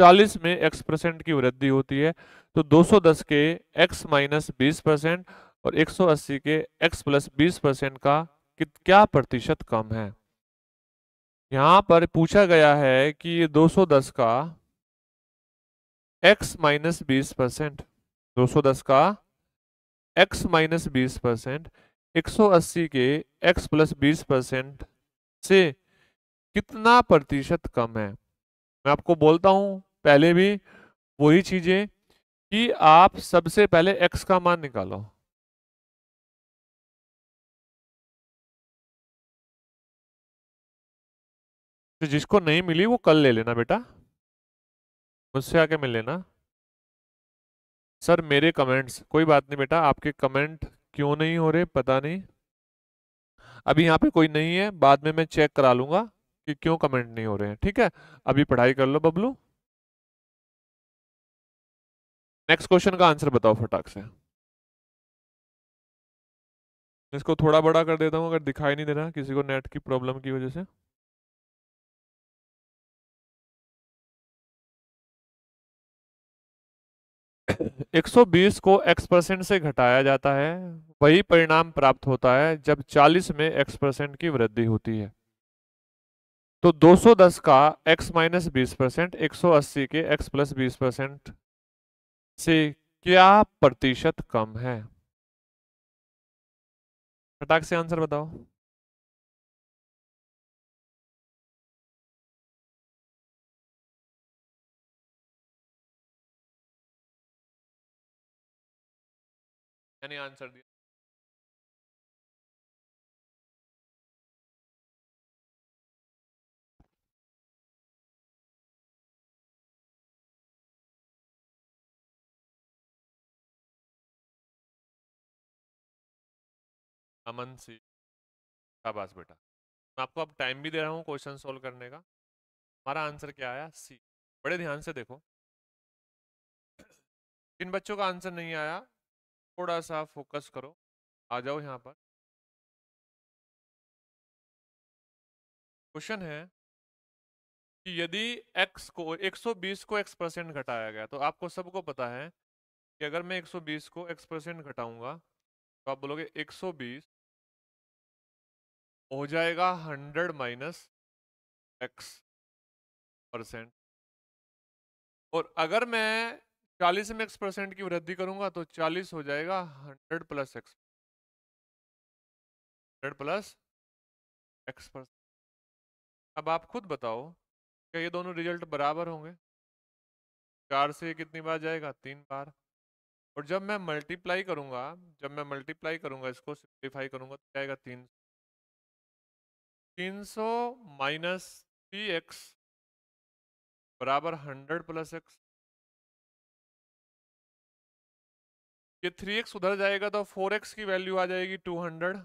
[SPEAKER 2] 40 में x परसेंट की वृद्धि होती है तो 210 के x माइनस बीस परसेंट और 180 के x प्लस बीस परसेंट का क्या प्रतिशत कम है यहां पर पूछा गया है कि ये 210 का एक्स माइनस बीस परसेंट दो सौ दस का एक्स माइनस बीस परसेंट एक सौ अस्सी के एक्स प्लस बीस परसेंट से कितना प्रतिशत कम है मैं आपको बोलता हूँ पहले भी वही
[SPEAKER 1] चीजें कि आप सबसे पहले एक्स का मान निकालो तो जिसको नहीं मिली वो कल ले लेना बेटा मुझसे आके मिल लेना
[SPEAKER 2] सर मेरे कमेंट्स कोई बात नहीं बेटा आपके कमेंट क्यों नहीं हो रहे पता नहीं अभी यहाँ पे कोई नहीं है बाद में मैं चेक करा लूंगा कि
[SPEAKER 1] क्यों कमेंट नहीं हो रहे हैं ठीक है अभी पढ़ाई कर लो बबलू नेक्स्ट क्वेश्चन का आंसर बताओ फटाक से इसको थोड़ा बड़ा कर देता हूँ अगर दिखाई नहीं दे रहा किसी को नेट की प्रॉब्लम की वजह से 120 को x परसेंट से घटाया जाता है वही
[SPEAKER 2] परिणाम प्राप्त होता है जब 40 में x परसेंट की वृद्धि होती है तो 210 का x माइनस बीस परसेंट एक के x प्लस बीस परसेंट
[SPEAKER 1] से क्या प्रतिशत कम है फटाक से आंसर बताओ मैंने आंसर दिया अमन सी शाबाश बेटा मैं आपको अब टाइम भी दे रहा हूँ क्वेश्चन
[SPEAKER 2] सोल्व करने का हमारा आंसर क्या आया सी बड़े ध्यान से देखो
[SPEAKER 1] जिन बच्चों का आंसर नहीं आया थोड़ा सा फोकस करो आ जाओ यहाँ पर क्वेश्चन है कि यदि x को 120 को x परसेंट घटाया गया तो आपको
[SPEAKER 2] सबको पता है कि अगर मैं 120 को x परसेंट घटाऊंगा तो आप बोलोगे
[SPEAKER 1] 120 हो जाएगा 100 माइनस x परसेंट और अगर मैं चालीस में एक्स परसेंट की वृद्धि करूंगा तो चालीस हो जाएगा hundred plus x hundred plus x percent अब आप खुद बताओ क्या ये दोनों रिजल्ट बराबर होंगे चार से कितनी
[SPEAKER 2] बार जाएगा तीन बार और जब मैं मल्टीप्लाई करूंगा जब मैं मल्टीप्लाई करूंगा इसको
[SPEAKER 1] सिंप्लीफाई करूंगा तो जाएगा तीन सौ तीन सौ माइनस थ्री एक्स बराबर हंड्रेड प्लस एक्स ये थ्री एक्स उधर जाएगा तो फोर एक्स की वैल्यू आ जाएगी
[SPEAKER 2] टू हंड्रेड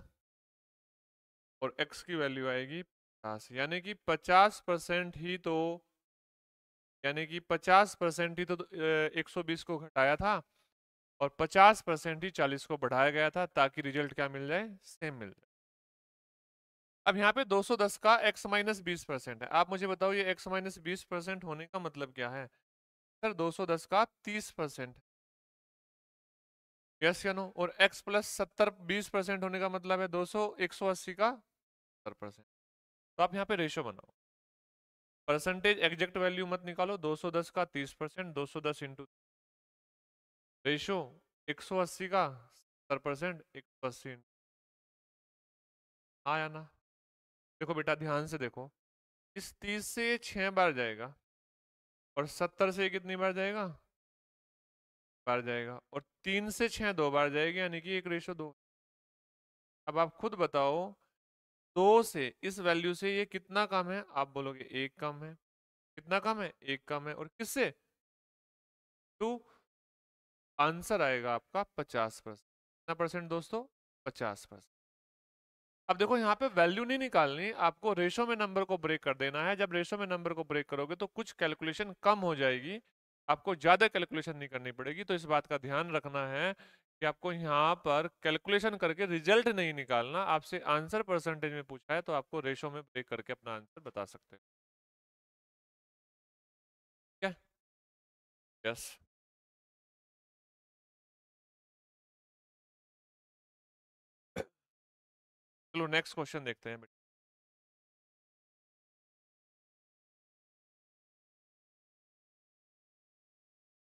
[SPEAKER 2] और एक्स की वैल्यू आएगी पचास यानी कि पचास परसेंट ही तो यानी कि पचास परसेंट ही तो एक सौ बीस को घटाया था और पचास परसेंट ही चालीस को बढ़ाया गया था ताकि रिजल्ट क्या मिल जाए सेम मिल जाए अब यहाँ पे 210 का x माइनस बीस परसेंट है आप मुझे बताओ ये x माइनस बीस परसेंट होने का मतलब क्या है सर 210 का 30 परसेंट यस या नो और x प्लस सत्तर बीस परसेंट होने का मतलब है दो सौ एक सौ अस्सी का सत्तर परसेंट तो आप यहाँ पे रेशो बनाओ परसेंटेज एग्जैक्ट वैल्यू मत निकालो 210 का 30 परसेंट दो सौ दस इंटू
[SPEAKER 1] रेशो एक सौ अस्सी का सत्तर परसेंट एक सौ अस्सी इंटू हाँ या ना देखो बेटा ध्यान से देखो
[SPEAKER 2] इस तीस से छः बार जाएगा और सत्तर से कितनी बार जाएगा बार जाएगा और तीन से छः दो बार जाएगी यानी कि एक रेशो दो अब आप खुद बताओ दो से इस वैल्यू से ये कितना कम है आप बोलोगे एक कम है कितना कम है एक कम है और किससे टू आंसर आएगा आपका पचास परसेंट कितना परसेंट दोस्तों पचास परसेंट अब देखो यहाँ पे वैल्यू नहीं निकालनी आपको रेशो में नंबर को ब्रेक कर देना है जब रेशो में नंबर को ब्रेक करोगे तो कुछ कैलकुलेशन कम हो जाएगी आपको ज़्यादा कैलकुलेशन नहीं करनी पड़ेगी तो इस बात का ध्यान रखना है कि आपको यहाँ पर कैलकुलेशन करके रिजल्ट नहीं निकालना आपसे आंसर परसेंटेज में पूछा है तो आपको रेशो में ब्रेक करके अपना आंसर बता सकते
[SPEAKER 1] हैं क्या यस चलो नेक्स्ट क्वेश्चन देखते हैं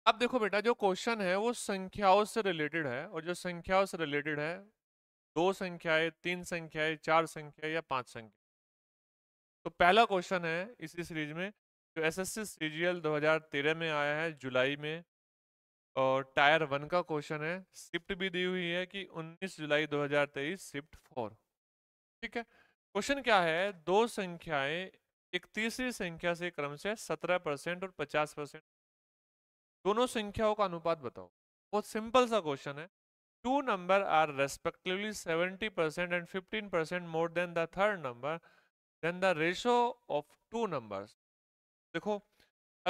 [SPEAKER 1] अब देखो बेटा जो क्वेश्चन है वो संख्याओं से रिलेटेड है और जो संख्याओं से रिलेटेड है
[SPEAKER 2] दो संख्याएं तीन संख्याएं चार संख्या या पांच संख्या तो पहला क्वेश्चन है इसी सीरीज में जो एस एस सीजीएल 2013 में आया है जुलाई में और टायर वन का क्वेश्चन है शिफ्ट भी दी हुई है कि 19 जुलाई 2023 शिफ्ट फोर ठीक है क्वेश्चन क्या है दो संख्याएं एक तीसरी संख्या से क्रम से 17 परसेंट और 50 परसेंट दोनों संख्याओं का अनुपात बताओ बहुत सिंपल सा क्वेश्चन है two number are respectively 70% fifteen percent more than the third number then the ratio of two numbers देखो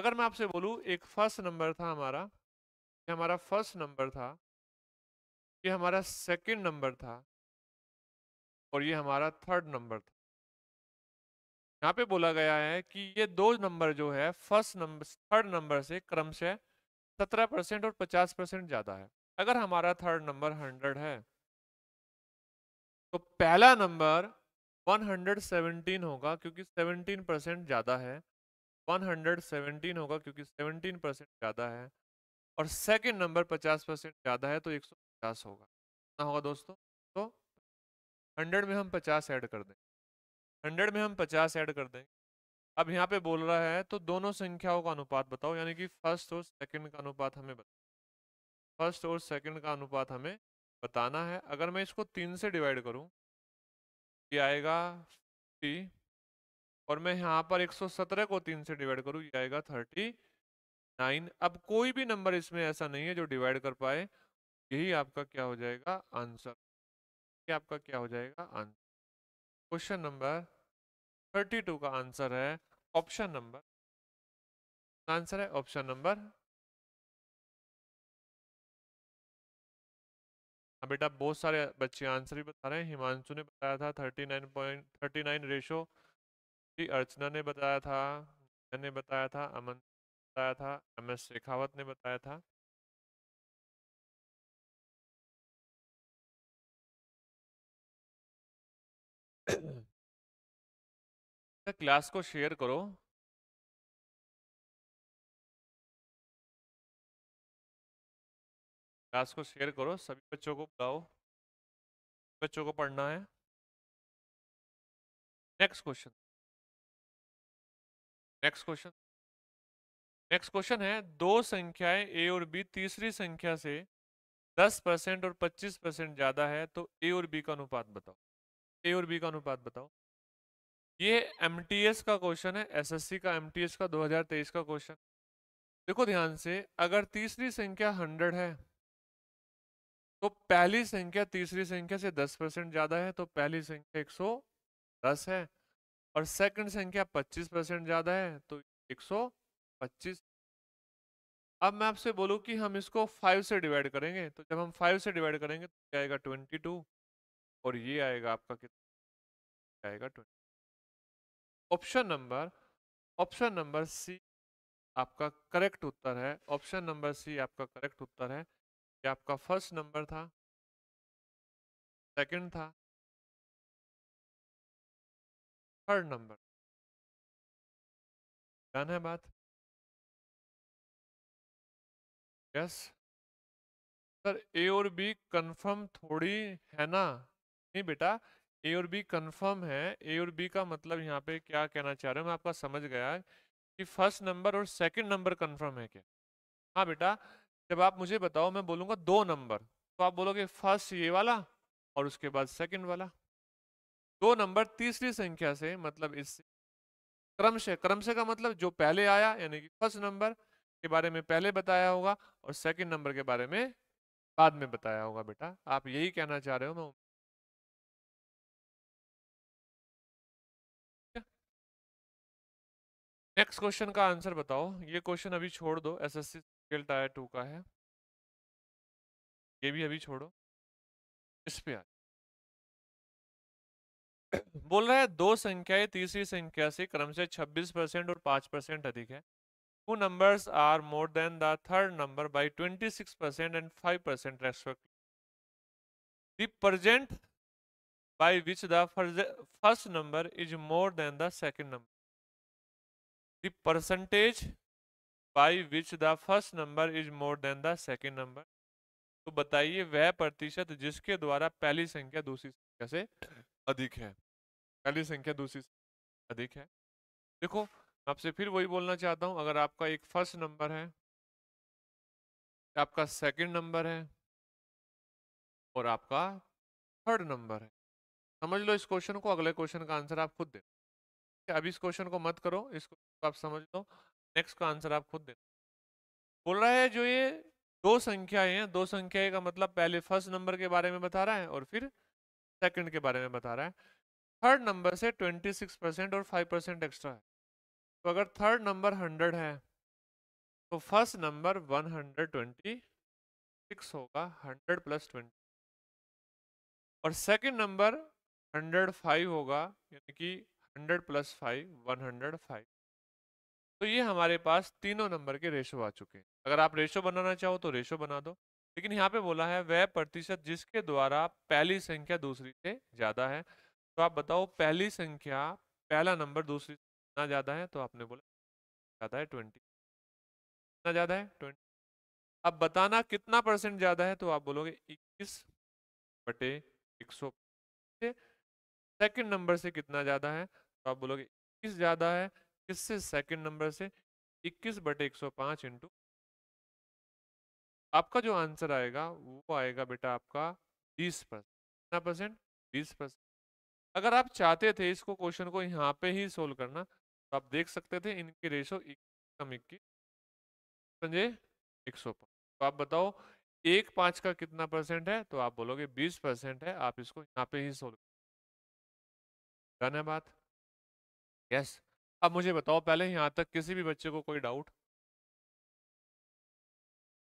[SPEAKER 2] अगर मैं आपसे बोलूँ एक फर्स्ट नंबर था हमारा ये हमारा फर्स्ट नंबर था ये हमारा सेकेंड नंबर था और ये हमारा थर्ड नंबर था यहाँ पे बोला गया है कि ये दो नंबर जो है फर्स्ट नंबर थर्ड नंबर से क्रमशः सत्रह परसेंट और पचास परसेंट ज़्यादा है अगर हमारा थर्ड नंबर हंड्रेड है तो पहला नंबर वन हंड्रेड सेवनटीन होगा क्योंकि सेवनटीन परसेंट ज़्यादा है वन हंड्रेड सेवनटीन होगा क्योंकि सेवनटीन परसेंट ज़्यादा है और सेकंड नंबर पचास परसेंट ज़्यादा है तो एक सौ पचास होगा कितना होगा दोस्तों तो हंड्रेड में हम पचास ऐड कर दें हंड्रेड में हम पचास ऐड कर दें अब यहाँ पे बोल रहा है तो दोनों संख्याओं का अनुपात बताओ यानी कि फर्स्ट और सेकंड का अनुपात हमें बताओ फर्स्ट और सेकंड का अनुपात हमें बताना है अगर मैं इसको तीन से डिवाइड करूँ ये आएगा फिफ्टी और मैं यहाँ पर 117 को तीन से डिवाइड करूँ ये आएगा थर्टी नाइन अब कोई भी नंबर इसमें ऐसा नहीं है जो डिवाइड कर पाए यही आपका क्या हो जाएगा आंसर ये आपका क्या हो जाएगा answer question number thirty two का आंसर है
[SPEAKER 1] ऑप्शन नंबर आंसर है ऑप्शन नंबर हाँ बेटा बहुत सारे बच्चे आंसर भी
[SPEAKER 2] बता रहे हैं हिमांशु ने बताया था thirty nine point thirty nine ratio Archana ने
[SPEAKER 1] बताया था ने बताया था अमन बताया था एम एस शेखावत ने बताया था क्लास को शेयर करो क्लास को शेयर करो सभी बच्चों को बुलाओ बच्चों को पढ़ना है next question next question next question है दो संख्याएं ए और
[SPEAKER 2] बी तीसरी संख्या से 10 परसेंट और 25 परसेंट ज़्यादा है तो ए और बी का अनुपात बताओ ए और बी का अनुपात बताओ ये एस का क्वेश्चन है एसएससी का एस का 2023 का क्वेश्चन देखो ध्यान से अगर तीसरी संख्या 100 है तो पहली संख्या तीसरी संख्या से 10 परसेंट ज़्यादा है तो पहली संख्या 110 है और सेकंड संख्या 25 परसेंट ज़्यादा है तो 125 अब मैं आपसे बोलूँ कि हम इसको 5 से डिवाइड करेंगे तो जब हम 5 से डिवाइड करेंगे तो क्या आएगा 22 और ये आएगा आपका कितना आएगा twenty option number option number C आपका करेक्ट उत्तर है ऑप्शन नंबर सी आपका
[SPEAKER 1] करेक्ट उत्तर है ये आपका फर्स्ट नंबर था सेकंड था थर्ड नंबर डन है बात यस सर ए और बी कंफर्म थोड़ी है ना
[SPEAKER 2] नहीं बेटा ए और बी कंफर्म है ए और बी का मतलब यहाँ पे क्या कहना चाह रहे हो मैं आपका समझ गया कि फर्स्ट नंबर और सेकंड नंबर कंफर्म है क्या हाँ बेटा जब आप मुझे बताओ मैं बोलूँगा दो नंबर तो आप बोलोगे फर्स्ट ये वाला और उसके बाद सेकंड वाला दो नंबर तीसरी संख्या से मतलब इससे क्रमश क्रमश का मतलब जो पहले आया यानी कि फर्स्ट नंबर के बारे में पहले बताया होगा और
[SPEAKER 1] सेकंड नंबर के बारे में बाद में बताया होगा बेटा आप यही कहना चाह रहे हो मैं नेक्स्ट क्वेश्चन का आंसर बताओ ये क्वेश्चन अभी छोड़ दो एसएससी स्केल टायर टू का है ये भी अभी छोड़ो इस पे आ बोल रहा है दो संख्याएं तीसरी संख्या से क्रम से
[SPEAKER 2] 26 परसेंट और 5 परसेंट अधिक है two numbers are more than the third number by 26 percent and 5 percent respect the present which which the first number is more than the second the percentage by which the first number is more than the second number तो बताइए वह प्रतिशत जिसके द्वारा पहली संख्या दूसरी संख्या से अधिक है पहली संख्या दूसरी संख्या अधिक है देखो आपसे फिर वही बोलना चाहता हूं अगर आपका एक फर्स्ट नंबर है आपका सेकंड नंबर है और आपका थर्ड नंबर है समझ लो इस क्वेश्चन को अगले क्वेश्चन का आंसर आप खुद दे अब इस क्वेश्चन को मत करो इसको आप समझ लो नेक्स्ट का आंसर आप खुद दे बोल रहा है जो ये दो संख्याएं हैं दो संख्याएं का मतलब पहले फर्स्ट नंबर के बारे में बता रहा है और फिर सेकंड के बारे में बता रहा है थर्ड नंबर से 26 परसेंट और 5 परसेंट एक्स्ट्रा है तो अगर थर्ड नंबर 100 है तो फर्स्ट नंबर 126 होगा 100 प्लस 20 और सेकंड नंबर 105 होगा यानी कि 100 प्लस 5 105 तो ये हमारे पास तीनों नंबर के रेशो आ चुके हैं अगर आप रेशो बनाना चाहो तो रेशो बना दो लेकिन यहाँ पे बोला है वह प्रतिशत जिसके द्वारा पहली संख्या दूसरी से ज़्यादा है तो आप बताओ पहली संख्या पहला नंबर दूसरी से कितना ज़्यादा है तो आपने बोला ज़्यादा है ट्वेंटी कितना ज़्यादा है ट्वेंटी अब बताना कितना परसेंट ज़्यादा है तो आप बोलोगे इक्कीस बटे एक सौ सेकेंड नंबर से कितना ज़्यादा है तो आप बोलोगे इक्कीस ज़्यादा है किससे सेकंड नंबर से 21 बटे एक सौ पाँच इंटू आपका जो आंसर आएगा वो आएगा बेटा आपका 20 परसेंट कितना परसेंट बीस परसेंट अगर आप चाहते थे इसको क्वेश्चन को यहाँ पे ही सोल्व करना तो आप देख सकते थे इनकी रेशो इक्कीस कम इक्कीस समझे एक सौ तो आप बताओ एक पाँच का कितना परसेंट है तो आप बोलोगे बीस परसेंट है आप इसको यहाँ
[SPEAKER 1] पे ही सोल्व धन्यवाद यस yes. अब मुझे बताओ पहले यहाँ तक किसी भी बच्चे को कोई डाउट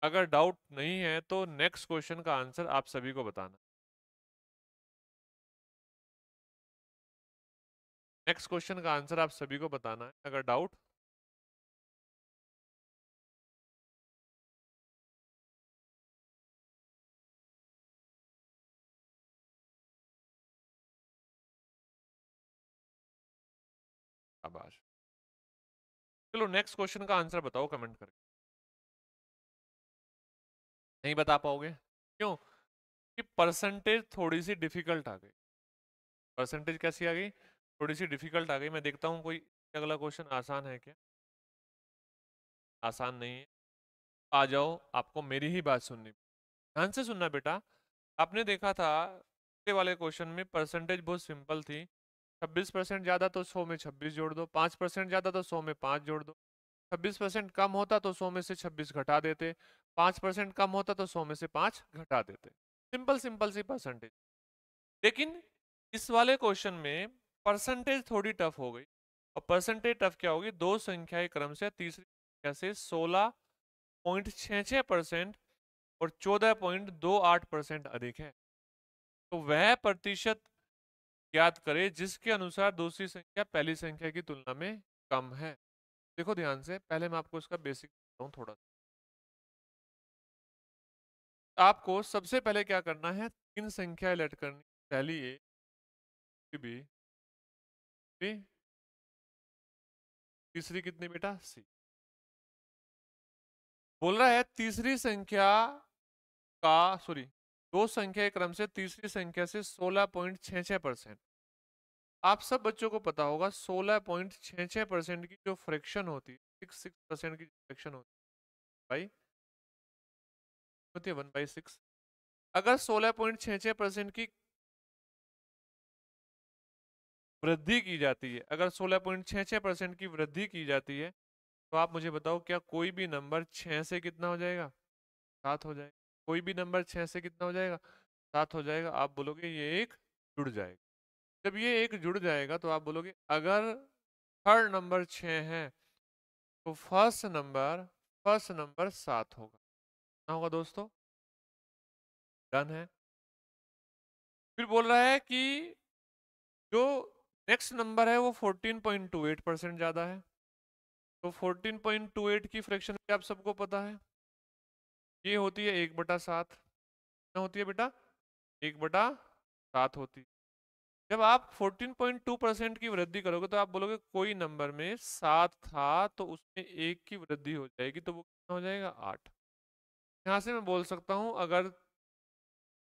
[SPEAKER 1] अगर
[SPEAKER 2] डाउट नहीं है तो नेक्स्ट क्वेश्चन का आंसर आप सभी को बताना
[SPEAKER 1] नेक्स्ट क्वेश्चन का आंसर आप सभी को बताना है अगर डाउट चलो नेक्स्ट क्वेश्चन का आंसर बताओ कमेंट करके
[SPEAKER 2] नहीं बता पाओगे क्यों कि परसेंटेज थोड़ी सी डिफिकल्ट आ गई परसेंटेज कैसी आ गई थोड़ी सी डिफिकल्ट आ गई मैं देखता हूँ कोई अगला क्वेश्चन आसान है क्या आसान नहीं है आ जाओ आपको मेरी ही बात सुननी ध्यान से सुनना बेटा आपने देखा था पिछले वाले क्वेश्चन में परसेंटेज बहुत सिंपल थी छब्बीस परसेंट ज़्यादा तो सौ में छब्बीस जोड़ दो पाँच परसेंट ज़्यादा तो सौ में पाँच जोड़ दो छब्बीस परसेंट कम होता तो सौ में से छब्बीस घटा देते पाँच परसेंट कम होता तो सौ में से पाँच घटा देते सिंपल सिंपल सी परसेंटेज लेकिन इस वाले क्वेश्चन में परसेंटेज थोड़ी टफ हो गई और परसेंटेज टफ क्या होगी दो संख्या क्रम से तीसरी संख्या से सोलह पॉइंट छ छः परसेंट और चौदह पॉइंट दो आठ परसेंट अधिक है तो वह प्रतिशत ज्ञात करे जिसके अनुसार दूसरी संख्या पहली संख्या की तुलना में कम है देखो ध्यान से पहले मैं आपको इसका बेसिक बताऊँ थोड़ा
[SPEAKER 1] आपको सबसे पहले क्या करना है तीन संख्या एलेट करनी पहली ए बी तीसरी कितनी बेटा सी बोल रहा है तीसरी
[SPEAKER 2] संख्या का सॉरी दो संख्या क्रम से तीसरी संख्या से सोलह पॉइंट छः छः परसेंट आप सब बच्चों को पता होगा सोलह पॉइंट छः छः परसेंट की जो फ्रैक्शन होती है सिक्स सिक्स परसेंट की फ्रैक्शन होती है भाई वन बाई सिक्स अगर सोलह पॉइंट छः छः परसेंट की वृद्धि की जाती है अगर सोलह पॉइंट छ छः परसेंट की वृद्धि की जाती है तो आप मुझे बताओ क्या कोई भी नंबर छः से कितना हो जाएगा सात हो जाएगा कोई भी नंबर छः से कितना हो जाएगा सात हो जाएगा आप बोलोगे ये एक जुड़ जाएगा जब ये एक जुड़ जाएगा तो आप बोलोगे अगर थर्ड नंबर
[SPEAKER 1] छः है तो फर्स्ट नंबर फर्स्ट नंबर सात होगा कितना होगा दोस्तों डन है फिर बोल रहा है
[SPEAKER 2] कि जो नेक्स्ट नंबर है वो 14.28 परसेंट ज़्यादा है तो 14.28 की फ्रैक्शन आप सबको पता है ये होती है एक बटा सात कितना होती है बेटा एक बटा सात होती है जब आप 14.2 परसेंट की वृद्धि करोगे तो आप बोलोगे कोई नंबर में सात था तो उसमें एक की वृद्धि हो जाएगी तो वो कितना हो जाएगा आठ यहाँ से मैं बोल सकता हूँ अगर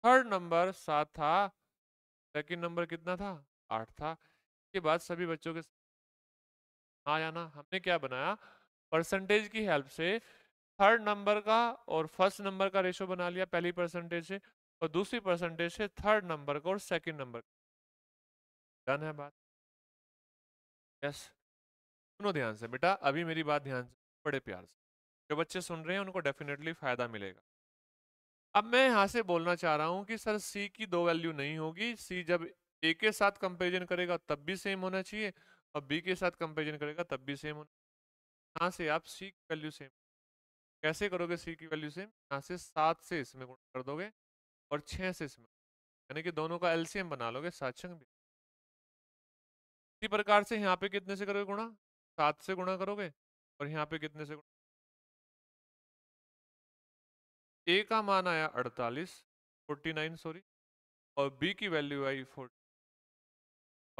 [SPEAKER 2] थर्ड नंबर सात था सेकेंड नंबर कितना था आठ था इसके बाद सभी बच्चों के आ जाना हमने क्या बनाया परसेंटेज की हेल्प से थर्ड नंबर का और फर्स्ट नंबर का रेशो बना लिया पहली परसेंटेज से और दूसरी परसेंटेज से थर्ड नंबर का और सेकंड नंबर का डन है बात यस सुनो ध्यान से बेटा अभी मेरी बात ध्यान से बड़े प्यार से जो बच्चे सुन रहे हैं उनको डेफिनेटली फ़ायदा मिलेगा अब मैं यहाँ से बोलना चाह रहा हूँ कि सर सी की दो वैल्यू नहीं होगी सी जब ए के साथ कंपेरिजन करेगा तब भी सेम होना चाहिए और बी के साथ कंपेरिजन करेगा तब भी सेम होना यहाँ से आप सी की वैल्यू सेम कैसे करोगे सी की वैल्यू से यहाँ से सात से इसमें गुण कर दोगे और छः से इसमें यानी कि दोनों का एलसीएम बना
[SPEAKER 1] लोगे सात छंग इसी प्रकार से यहाँ पे कितने से करोगे गुणा सात से गुणा करोगे और यहाँ पे कितने से गुणा
[SPEAKER 2] ए का मान आया अड़तालीस फोर्टी नाइन सॉरी और बी की वैल्यू आई फोर्टी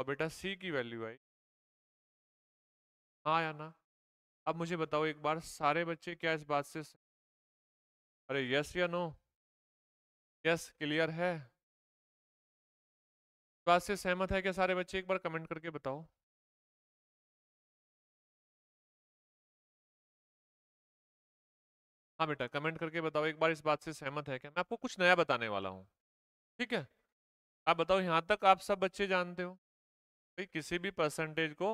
[SPEAKER 2] और बेटा सी की वैल्यू आई हाँ या ना अब मुझे बताओ एक बार सारे बच्चे क्या इस बात से अरे
[SPEAKER 1] यस या नो यस क्लियर है इस बात से सहमत है क्या सारे बच्चे एक बार कमेंट करके बताओ हाँ बेटा कमेंट करके बताओ एक
[SPEAKER 2] बार इस बात से सहमत है क्या मैं आपको कुछ नया बताने वाला हूँ ठीक है आप बताओ यहाँ तक आप सब बच्चे जानते हो भाई किसी भी परसेंटेज को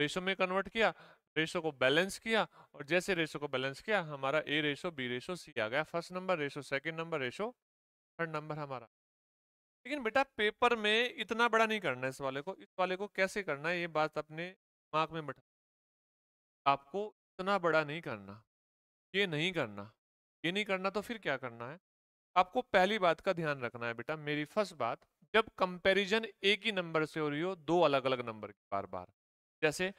[SPEAKER 2] रेशो में कन्वर्ट किया रेशो को बैलेंस किया और जैसे रेशो को बैलेंस किया हमारा A ratio B ratio C आ गया first number ratio second number ratio third number हमारा लेकिन बेटा पेपर में इतना बड़ा नहीं करना है इस वाले को इस वाले को कैसे करना है ये बात अपने दिमाग में बैठा आपको इतना बड़ा नहीं करना ये नहीं करना ये नहीं करना तो फिर क्या करना है आपको पहली बात का ध्यान रखना है बेटा मेरी फर्स्ट बात जब कंपेरिजन एक ही नंबर से हो रही हो दो अलग अलग नंबर की बार बार जैसे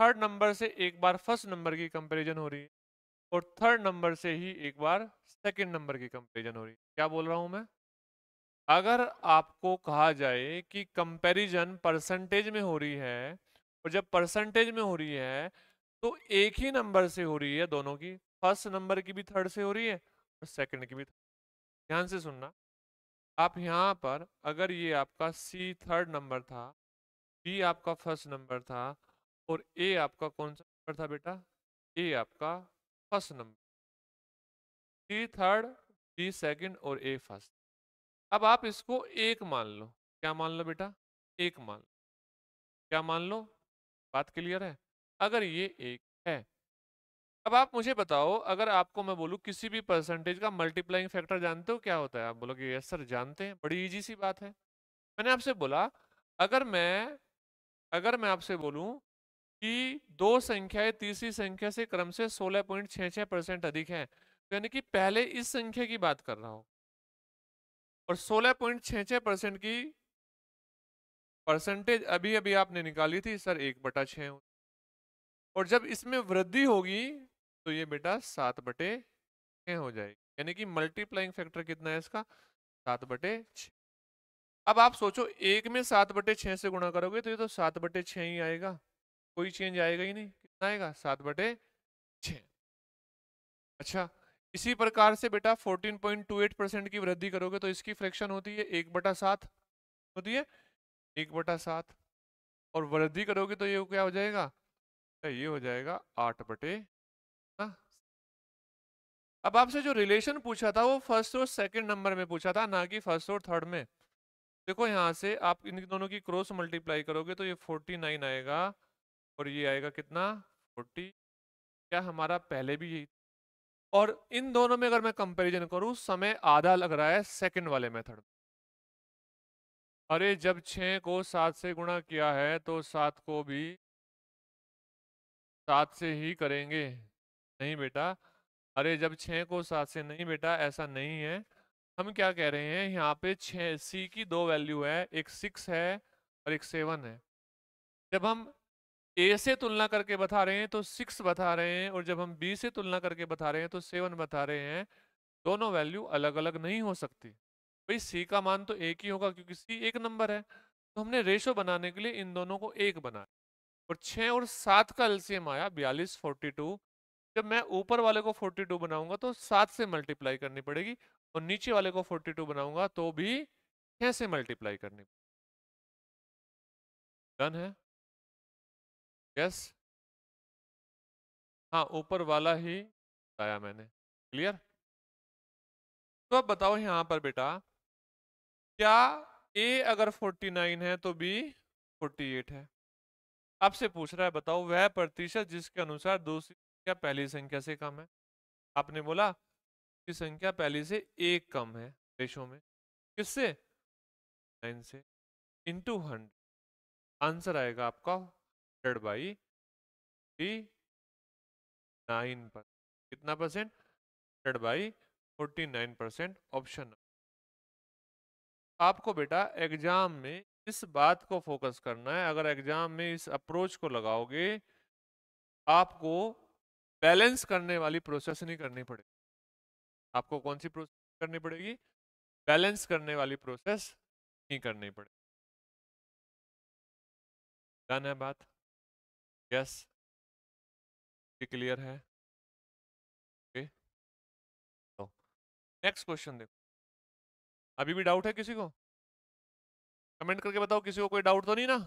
[SPEAKER 2] थर्ड नंबर से एक बार फर्स्ट नंबर की कंपेरिजन हो रही है और थर्ड नंबर से ही एक बार सेकंड नंबर की कंपेरिजन हो रही है क्या बोल रहा हूँ मैं अगर आपको कहा जाए कि कंपैरिजन परसेंटेज में हो रही है और जब परसेंटेज में हो रही है तो एक ही नंबर से हो रही है दोनों की फर्स्ट नंबर की भी थर्ड से हो रही है और सेकंड की भी ध्यान से सुनना आप यहाँ पर अगर ये आपका सी थर्ड नंबर था बी आपका फर्स्ट नंबर था और ए आपका कौन सा नंबर था बेटा ए आपका first number C third D second और ए फर्स्ट अब आप इसको एक मान लो क्या मान लो बेटा एक मान लो क्या मान लो बात क्लियर है अगर ये एक है अब आप मुझे बताओ अगर आपको मैं बोलूँ किसी भी परसेंटेज का मल्टीप्लाइंग फैक्टर जानते हो क्या होता है आप बोलोगे यस सर जानते हैं बड़ी इजी सी बात है मैंने आपसे बोला अगर मैं अगर मैं आपसे बोलूँ कि दो संख्याएं तीसरी संख्या से क्रम से सोलह पॉइंट छह परसेंट अधिक है तो यानी कि पहले इस संख्या की बात कर रहा हूँ और सोलह पॉइंट छह परसेंट की परसेंटेज अभी अभी आपने निकाली थी सर एक बटा छः और जब इसमें वृद्धि होगी तो ये बेटा सात बटे छः हो जाएगी यानी कि मल्टीप्लाइंग फैक्टर कितना है इसका सात बटे छ अब आप सोचो एक में सात बटे छः से गुणा करोगे तो ये तो सात बटे छह ही आएगा कोई चेंज आएगा ही नहीं कितना आएगा सात बटे छ अच्छा इसी प्रकार से बेटा 14.28 परसेंट की वृद्धि करोगे तो इसकी फ्रैक्शन होती है एक बटा सात होती है एक बटा सात और वृद्धि करोगे तो ये क्या हो जाएगा ये हो जाएगा आठ बटे अब आपसे जो रिलेशन पूछा था वो फर्स्ट और सेकंड नंबर में पूछा था ना कि फर्स्ट और थर्ड में देखो यहाँ से आप इन दोनों की क्रॉस मल्टीप्लाई करोगे तो ये नाइन आएगा और ये आएगा कितना फोर्टी क्या हमारा पहले भी यही और इन दोनों में अगर मैं कंपैरिजन करूं समय आधा लग रहा है सेकंड वाले मेथड में अरे जब छः को सात से गुणा किया है तो सात को भी सात से ही करेंगे नहीं बेटा अरे जब छः को सात से नहीं बेटा ऐसा नहीं है हम क्या कह रहे हैं यहाँ पे छः सी की दो वैल्यू है एक सिक्स है और एक सेवन है जब हम ए से तुलना करके बता रहे हैं तो सिक्स बता रहे हैं और जब हम बी से तुलना करके बता रहे हैं तो सेवन बता रहे हैं दोनों वैल्यू अलग अलग नहीं हो सकती भाई सी का मान तो एक ही होगा क्योंकि सी एक नंबर है तो हमने रेशो बनाने के लिए इन दोनों को एक बनाया और छः और सात का एलसीएम आया बयालीस फोर्टी टू जब मैं ऊपर वाले को फोर्टी टू बनाऊंगा तो सात से मल्टीप्लाई करनी पड़ेगी और नीचे वाले को फोर्टी टू बनाऊंगा तो भी छः से मल्टीप्लाई करनी पड़ेगी
[SPEAKER 1] डन है यस हाँ ऊपर वाला ही बताया मैंने क्लियर
[SPEAKER 2] तो अब बताओ यहां पर बेटा क्या ए अगर 49 है तो बी 48 है आपसे पूछ रहा है बताओ वह प्रतिशत जिसके अनुसार दूसरी संख्या पहली संख्या से कम है आपने बोला कि संख्या पहली से एक कम है रेशो में किससे नाइन से इंटू हंड्रेड आंसर आएगा आपका hundred by forty nine percent कितना percent hundred by forty nine percent option आपको बेटा एग्जाम में इस बात को फोकस करना है अगर एग्जाम में इस अप्रोच को लगाओगे आपको बैलेंस करने वाली प्रोसेस नहीं करनी पड़ेगी आपको कौन
[SPEAKER 1] सी प्रोसेस करनी पड़ेगी बैलेंस करने वाली प्रोसेस नहीं करनी पड़ेगी धन्यवाद है बात यस क्लियर है ओके तो नेक्स्ट क्वेश्चन देखो अभी भी डाउट है किसी को कमेंट करके बताओ किसी को कोई डाउट तो नहीं ना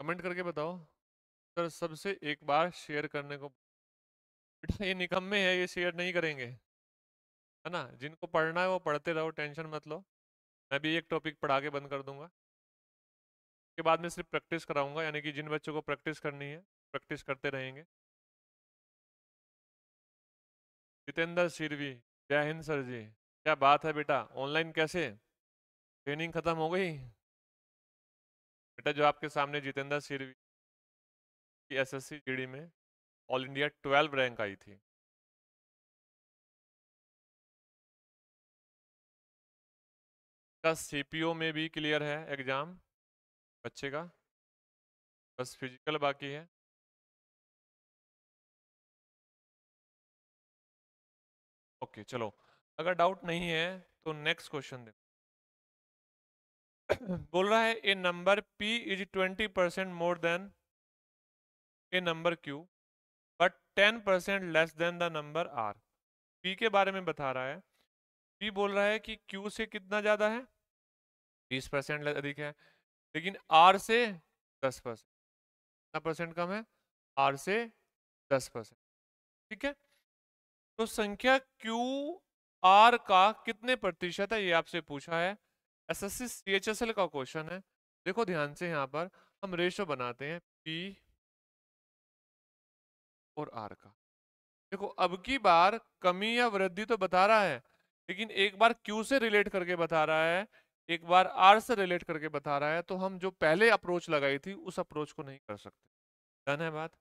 [SPEAKER 1] कमेंट करके बताओ सर सबसे एक बार शेयर करने को बेटा ये निकम्मे
[SPEAKER 2] है ये शेयर नहीं करेंगे है ना जिनको पढ़ना है वो पढ़ते रहो टेंशन मत लो मैं भी एक टॉपिक पढ़ा के बंद कर दूंगा उसके बाद में सिर्फ प्रैक्टिस कराऊंगा यानी कि जिन बच्चों को प्रैक्टिस करनी है प्रैक्टिस करते रहेंगे जितेंद्र सिरवी जय हिंद सर जी क्या बात है बेटा ऑनलाइन कैसे ट्रेनिंग खत्म हो गई बेटा जो आपके सामने Jitendra Sirvi
[SPEAKER 1] S S C में ऑल इंडिया ट्वेल्व रैंक आई थी का सीपीओ में भी क्लियर है एग्ज़ाम बच्चे का बस फिजिकल बाकी है ओके चलो अगर डाउट नहीं है तो नेक्स्ट क्वेश्चन देखो
[SPEAKER 2] बोल रहा है A number P is twenty percent more than a number Q ten percent less than the number R P के बारे में बता रहा है पी बोल रहा है कि क्यू से कितना ज़्यादा है बीस परसेंट अधिक है लेकिन आर से दस परसेंट कितना परसेंट कम है आर से दस परसेंट ठीक है तो संख्या क्यू आर का कितने प्रतिशत है ये आपसे पूछा है एस एल का क्वेश्चन है देखो ध्यान से यहाँ पर हम रेशो बनाते हैं पी और आर का देखो अब की बार कमी या वृद्धि तो बता रहा है लेकिन एक बार क्यू से रिलेट करके बता रहा है एक बार आर से रिलेट करके बता रहा है तो हम जो पहले अप्रोच लगाई थी उस अप्रोच को नहीं कर सकते डन है बात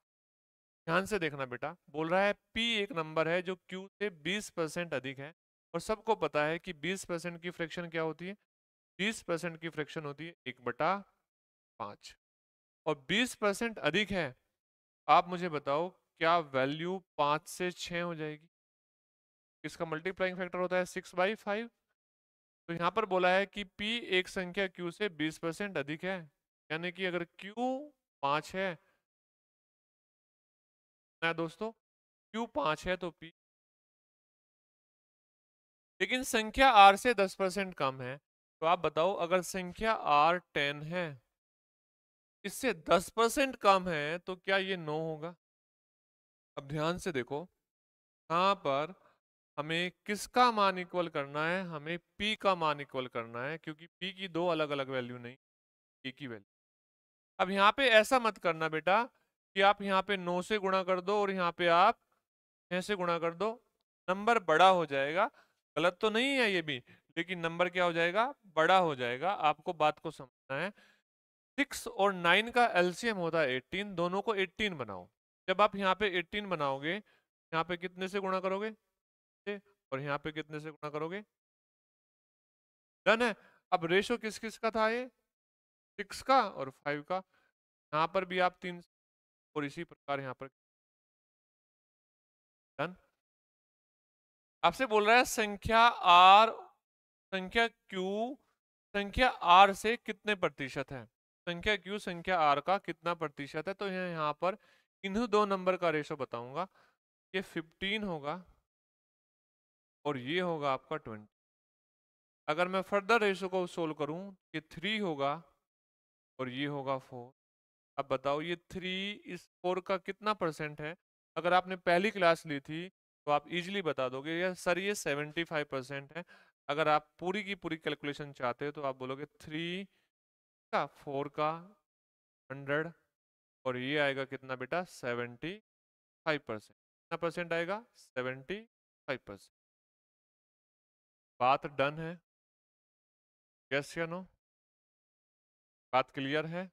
[SPEAKER 2] ध्यान से देखना बेटा बोल रहा है पी एक नंबर है जो क्यू से 20 परसेंट अधिक है और सबको पता है कि 20 परसेंट की फ्रैक्शन क्या होती है 20 परसेंट की फ्रैक्शन होती है एक बटा पाँच और 20 परसेंट अधिक है आप मुझे बताओ क्या वैल्यू पाँच से छः हो जाएगी इसका मल्टीप्लाइंग फैक्टर होता है सिक्स बाई फाइव तो यहाँ पर बोला है कि पी एक संख्या क्यू से बीस परसेंट अधिक है यानी कि अगर क्यू पाँच
[SPEAKER 1] है ना दोस्तों क्यू पाँच है तो पी लेकिन संख्या आर से दस परसेंट कम है
[SPEAKER 2] तो आप बताओ अगर संख्या आर टेन है इससे दस परसेंट कम है तो क्या ये नो होगा अब ध्यान से देखो यहाँ पर हमें किसका मान इक्वल करना है हमें p का मान इक्वल करना है क्योंकि p की दो अलग अलग वैल्यू नहीं p की वैल्यू अब यहाँ पे ऐसा मत करना बेटा कि आप यहाँ पे 9 से गुणा कर दो और यहाँ पे आप छः से गुणा कर दो नंबर बड़ा हो जाएगा गलत तो नहीं है ये भी लेकिन नंबर क्या हो जाएगा बड़ा हो जाएगा आपको बात को समझना है सिक्स और नाइन का एल्सियम होता है एट्टीन दोनों को एट्टीन बनाओ जब आप यहाँ पे 18 बनाओगे यहाँ पे कितने से गुणा करोगे और यहाँ पे कितने से गुणा करोगे डन है अब रेशो किस किस का था ये सिक्स का और फाइव का यहाँ पर भी
[SPEAKER 1] आप तीन और इसी प्रकार यहाँ पर डन आपसे बोल रहा है संख्या आर संख्या क्यू
[SPEAKER 2] संख्या आर से कितने प्रतिशत है संख्या क्यू संख्या आर का कितना प्रतिशत है तो यह यहाँ पर इन्हीं दो नंबर का रेशो बताऊंगा ये 15 होगा और ये होगा आपका 20 अगर मैं फर्दर रेशो को सोल्व करूं ये थ्री होगा और ये होगा फोर अब बताओ ये थ्री इस फोर का कितना परसेंट है अगर आपने पहली क्लास ली थी तो आप इजीली बता दोगे ये सर ये सेवेंटी फाइव परसेंट है अगर आप पूरी की पूरी कैलकुलेशन चाहते हो तो आप बोलोगे थ्री का फोर का हंड्रेड और ये आएगा कितना बेटा सेवेंटी फाइव परसेंट कितना परसेंट आएगा सेवेंटी
[SPEAKER 1] फाइव परसेंट बात डन है यस या नो बात क्लियर है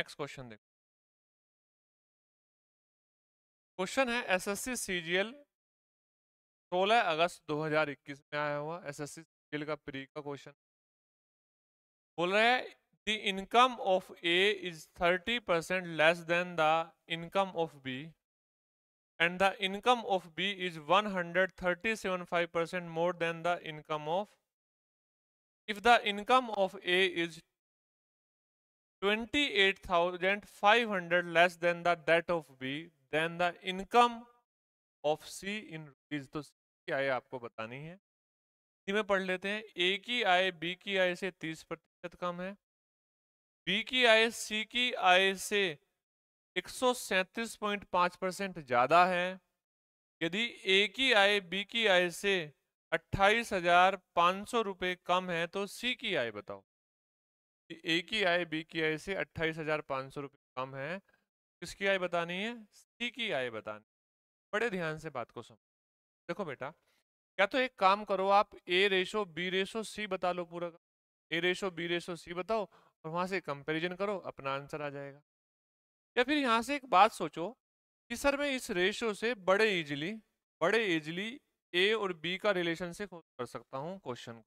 [SPEAKER 1] नेक्स्ट क्वेश्चन देखो क्वेश्चन है एसएससी सीजीएल 16 अगस्त 2021 में
[SPEAKER 2] आया हुआ एसएससी सीजीएल का प्री का क्वेश्चन बोल रहे the income of A is 30 percent less than the income of B and the income of B is 137.5 percent more than the income of if the income of A is twenty eight thousand 28,500 less than the debt of B then the income of C in rupees तो C की आय आपको बतानी है हिंदी में पढ़ लेते हैं ए की आय बी की आय से तीस प्रतिशत कम है बी की आय सी की आय से एक सौ सैंतीस पॉइंट पाँच परसेंट ज़्यादा है यदि ए की आय बी की आय से अट्ठाईस हजार पाँच सौ रुपये कम है तो सी की आय बताओ ए की आय बी की आय से अट्ठाईस हजार पाँच सौ रुपये कम है किसकी आय बतानी है सी की आय बतानी बड़े ध्यान से बात को समझ देखो बेटा क्या तो एक काम करो आप A ratio B ratio C बता लो पूरा A ratio B ratio C बताओ और वहाँ से कंपेरिजन करो अपना आंसर आ जाएगा या फिर यहाँ से एक बात सोचो कि सर मैं इस रेशो से बड़े इजिली बड़े इजिली ए और बी का रिलेशन से कर सकता हूँ क्वेश्चन को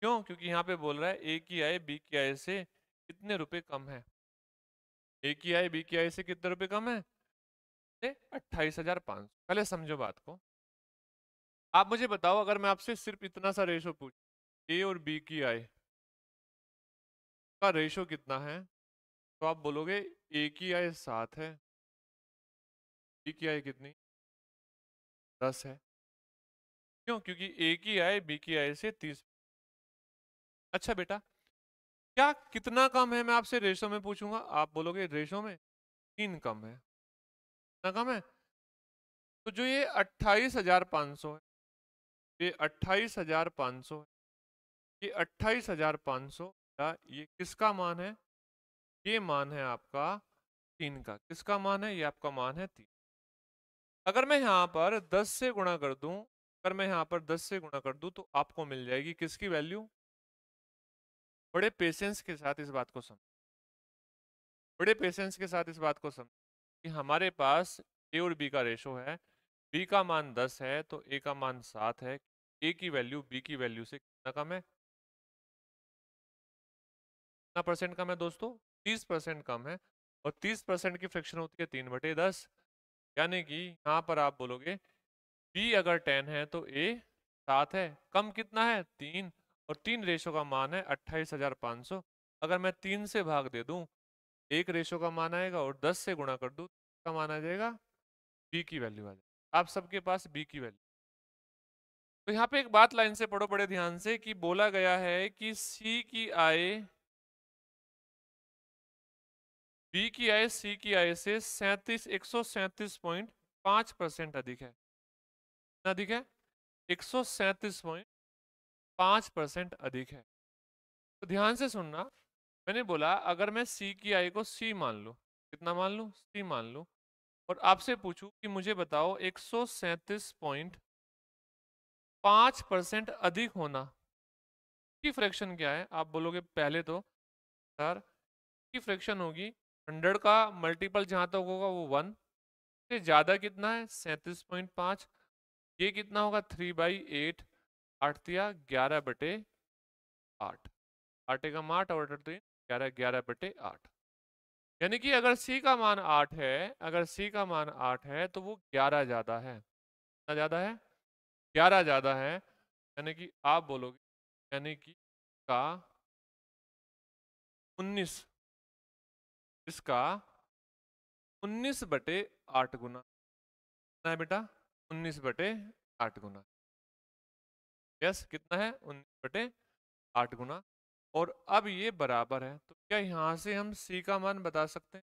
[SPEAKER 2] क्यों क्योंकि यहाँ पे बोल रहा है ए की आय बी की आय से कितने रुपए कम है ए की आय बी की आय से कितने रुपए कम है अट्ठाईस हजार पाँच सौ पहले समझो बात को आप मुझे बताओ अगर मैं आपसे सिर्फ इतना सा रेशो पूछ ए और बी की आय का रेशो
[SPEAKER 1] कितना है तो आप बोलोगे ए की आय सात है बी की आय कितनी दस है क्यों क्योंकि ए की आय बी की आय से तीस अच्छा बेटा क्या कितना कम
[SPEAKER 2] है मैं आपसे रेशो में पूछूंगा आप बोलोगे रेशो में तीन कम है कितना कम है तो जो ये अट्ठाईस हजार पाँच सौ है ये अट्ठाईस हजार पाँच सौ है ये अट्ठाईस हजार पाँच सौ ये किसका मान है ये मान है आपका तीन का किसका मान है ये आपका मान है तीन अगर मैं यहाँ पर दस से गुणा कर दूँ अगर मैं यहाँ पर दस से गुणा कर दूँ तो आपको मिल जाएगी किसकी वैल्यू बड़े पेशेंस के साथ इस बात को समझ बड़े पेशेंस के साथ इस बात को समझ कि हमारे पास ए और बी का रेशो है बी का मान दस है तो ए का मान सात है ए की वैल्यू बी की वैल्यू से कितना कम है कितना परसेंट कम है दोस्तों तीस परसेंट कम है और तीस परसेंट की फ्रैक्शन होती है तीन बटे दस यानी कि यहाँ पर आप बोलोगे बी अगर टेन है तो ए सात है कम कितना है तीन और तीन रेशो का मान है अट्ठाईस हजार पाँच सौ अगर मैं तीन से भाग दे दूं एक रेशो का मान आएगा और दस से गुणा कर दूं का मान आ जाएगा बी की वैल्यू आ जाएगी आप सबके पास बी की वैल्यू तो यहाँ पे एक बात लाइन से पढ़ो बड़े ध्यान से कि बोला गया है कि सी की आय बी की आय सी की आय से सैंतीस एक सौ सैंतीस पॉइंट पांच परसेंट अधिक है अधिक है एक सौ सैंतीस पॉइंट पाँच परसेंट अधिक है तो ध्यान से सुनना मैंने बोला अगर मैं सी की आई को सी मान लूँ कितना मान लूँ सी मान लूँ और आपसे पूछू कि मुझे बताओ एक पॉइंट पाँच परसेंट अधिक होना की फ्रैक्शन क्या है आप बोलोगे पहले तो सर की फ्रैक्शन होगी हंड्रेड का मल्टीपल जहाँ तक होगा वो वन से ज़्यादा कितना है सैंतीस पॉइंट पाँच ये कितना होगा थ्री बाई एट आठतिया ग्यारह बटे आठ आठे का आठ और तीन ग्यारह ग्यारह बटे आठ यानी कि अगर सी का मान आठ है अगर सी का मान आठ है तो वो ग्यारह ज़्यादा है कितना ज़्यादा है ग्यारह ज़्यादा है यानी
[SPEAKER 1] कि आप बोलोगे यानी कि का उन्नीस इसका उन्नीस बटे आठ गुना है बेटा उन्नीस बटे आठ गुना
[SPEAKER 2] यस कितना है उन्नीस बटे आठ गुना और अब ये बराबर है तो क्या यहाँ से हम सी का मान बता सकते हैं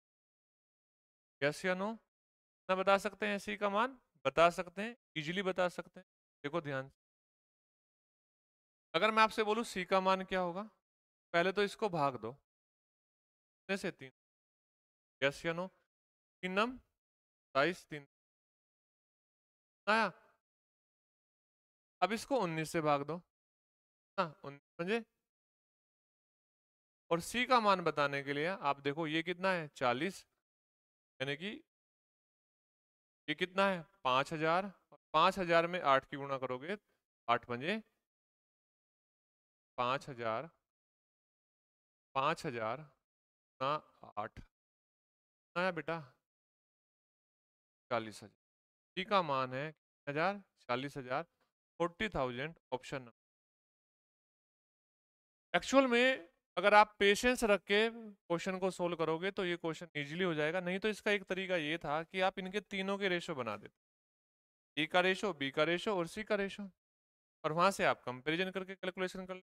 [SPEAKER 2] यस या नो कितना बता सकते हैं सी का मान बता सकते हैं इजीली बता सकते हैं देखो ध्यान से अगर मैं आपसे बोलूँ सी का मान क्या होगा पहले तो इसको भाग दो
[SPEAKER 1] कितने से तीन यस या नो तीन नम सताइस तीन आया अब इसको 19 से भाग दो ना हाँ, उन्नीस समझे और सी का मान बताने के लिए आप देखो ये कितना है 40 यानी कि
[SPEAKER 2] ये कितना है 5000 और हजार में 8 की गुणा करोगे 8 हजार
[SPEAKER 1] 5000 हजार ना आठ आया बेटा
[SPEAKER 2] चालीस हजार सी का मान है हजार चालीस हजार फोर्टी थाउजेंड ऑप्शन एक्चुअल में अगर आप पेशेंस रख के क्वेश्चन को सोल्व करोगे तो ये क्वेश्चन इजीली हो जाएगा नहीं तो इसका एक तरीका ये था कि आप इनके तीनों के रेशो बना देते ए का रेशो बी का रेशो और सी का रेशो और वहाँ से आप कंपेरिजन करके कैलकुलेशन कर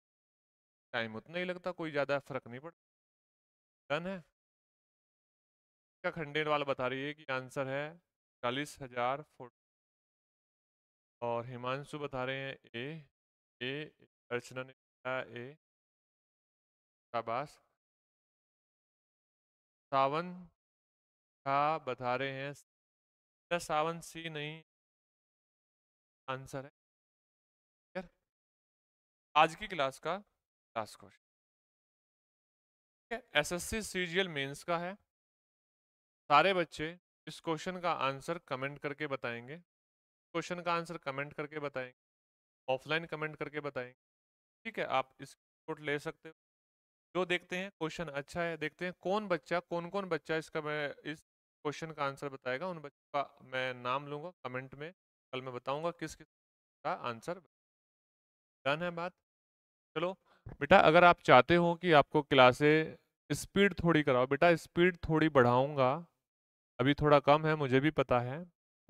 [SPEAKER 2] टाइम उतना ही लगता कोई ज़्यादा फर्क नहीं पड़ता डन है खंडेर वाला बता रही है कि आंसर है चालीस
[SPEAKER 1] हजार फोर्टी और हिमांशु बता रहे हैं ए ए अर्चना ने बताया ए शाबाश सावन का बता रहे हैं सावन सी नहीं आंसर है यार आज की क्लास का last question S
[SPEAKER 2] S C CGL mains का है सारे बच्चे इस क्वेश्चन का आंसर कमेंट करके बताएंगे क्वेश्चन का आंसर कमेंट करके बताएंगे ऑफलाइन कमेंट करके बताएंगे ठीक है आप रिपोर्ट ले सकते हो जो देखते हैं क्वेश्चन अच्छा है देखते हैं कौन बच्चा कौन कौन बच्चा इसका मैं इस क्वेश्चन का आंसर बताएगा उन बच्चों का मैं नाम लूँगा कमेंट में कल मैं बताऊँगा किस किस का आंसर डन है बात चलो बेटा अगर आप चाहते हो कि आपको क्लासें स्पीड थोड़ी कराओ बेटा स्पीड थोड़ी बढ़ाऊँगा अभी थोड़ा कम है मुझे भी पता है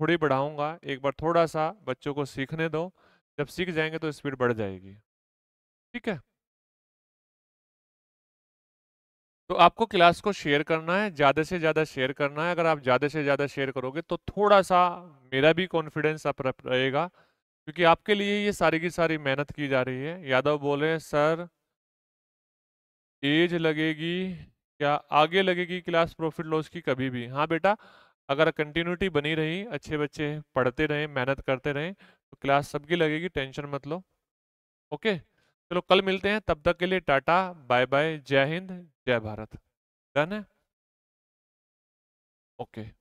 [SPEAKER 2] थोड़ी बढ़ाऊंगा एक बार थोड़ा सा बच्चों को सीखने दो जब सीख जाएंगे तो स्पीड बढ़ जाएगी ठीक है तो आपको क्लास को शेयर करना है ज़्यादा से ज़्यादा शेयर करना है अगर आप ज़्यादा से ज़्यादा शेयर करोगे तो थोड़ा सा मेरा भी कॉन्फिडेंस अप रहेगा क्योंकि आपके लिए ये सारी की सारी मेहनत की जा रही है यादव बोले सर एज लगेगी क्या आगे लगेगी क्लास प्रॉफिट लॉस की कभी भी हाँ बेटा अगर कंटिन्यूटी बनी रही अच्छे बच्चे पढ़ते रहे मेहनत करते रहे तो क्लास सबकी लगेगी टेंशन मत लो ओके चलो कल मिलते हैं तब तक के लिए टाटा बाय बाय जय हिंद जय भारत
[SPEAKER 1] डन है ओके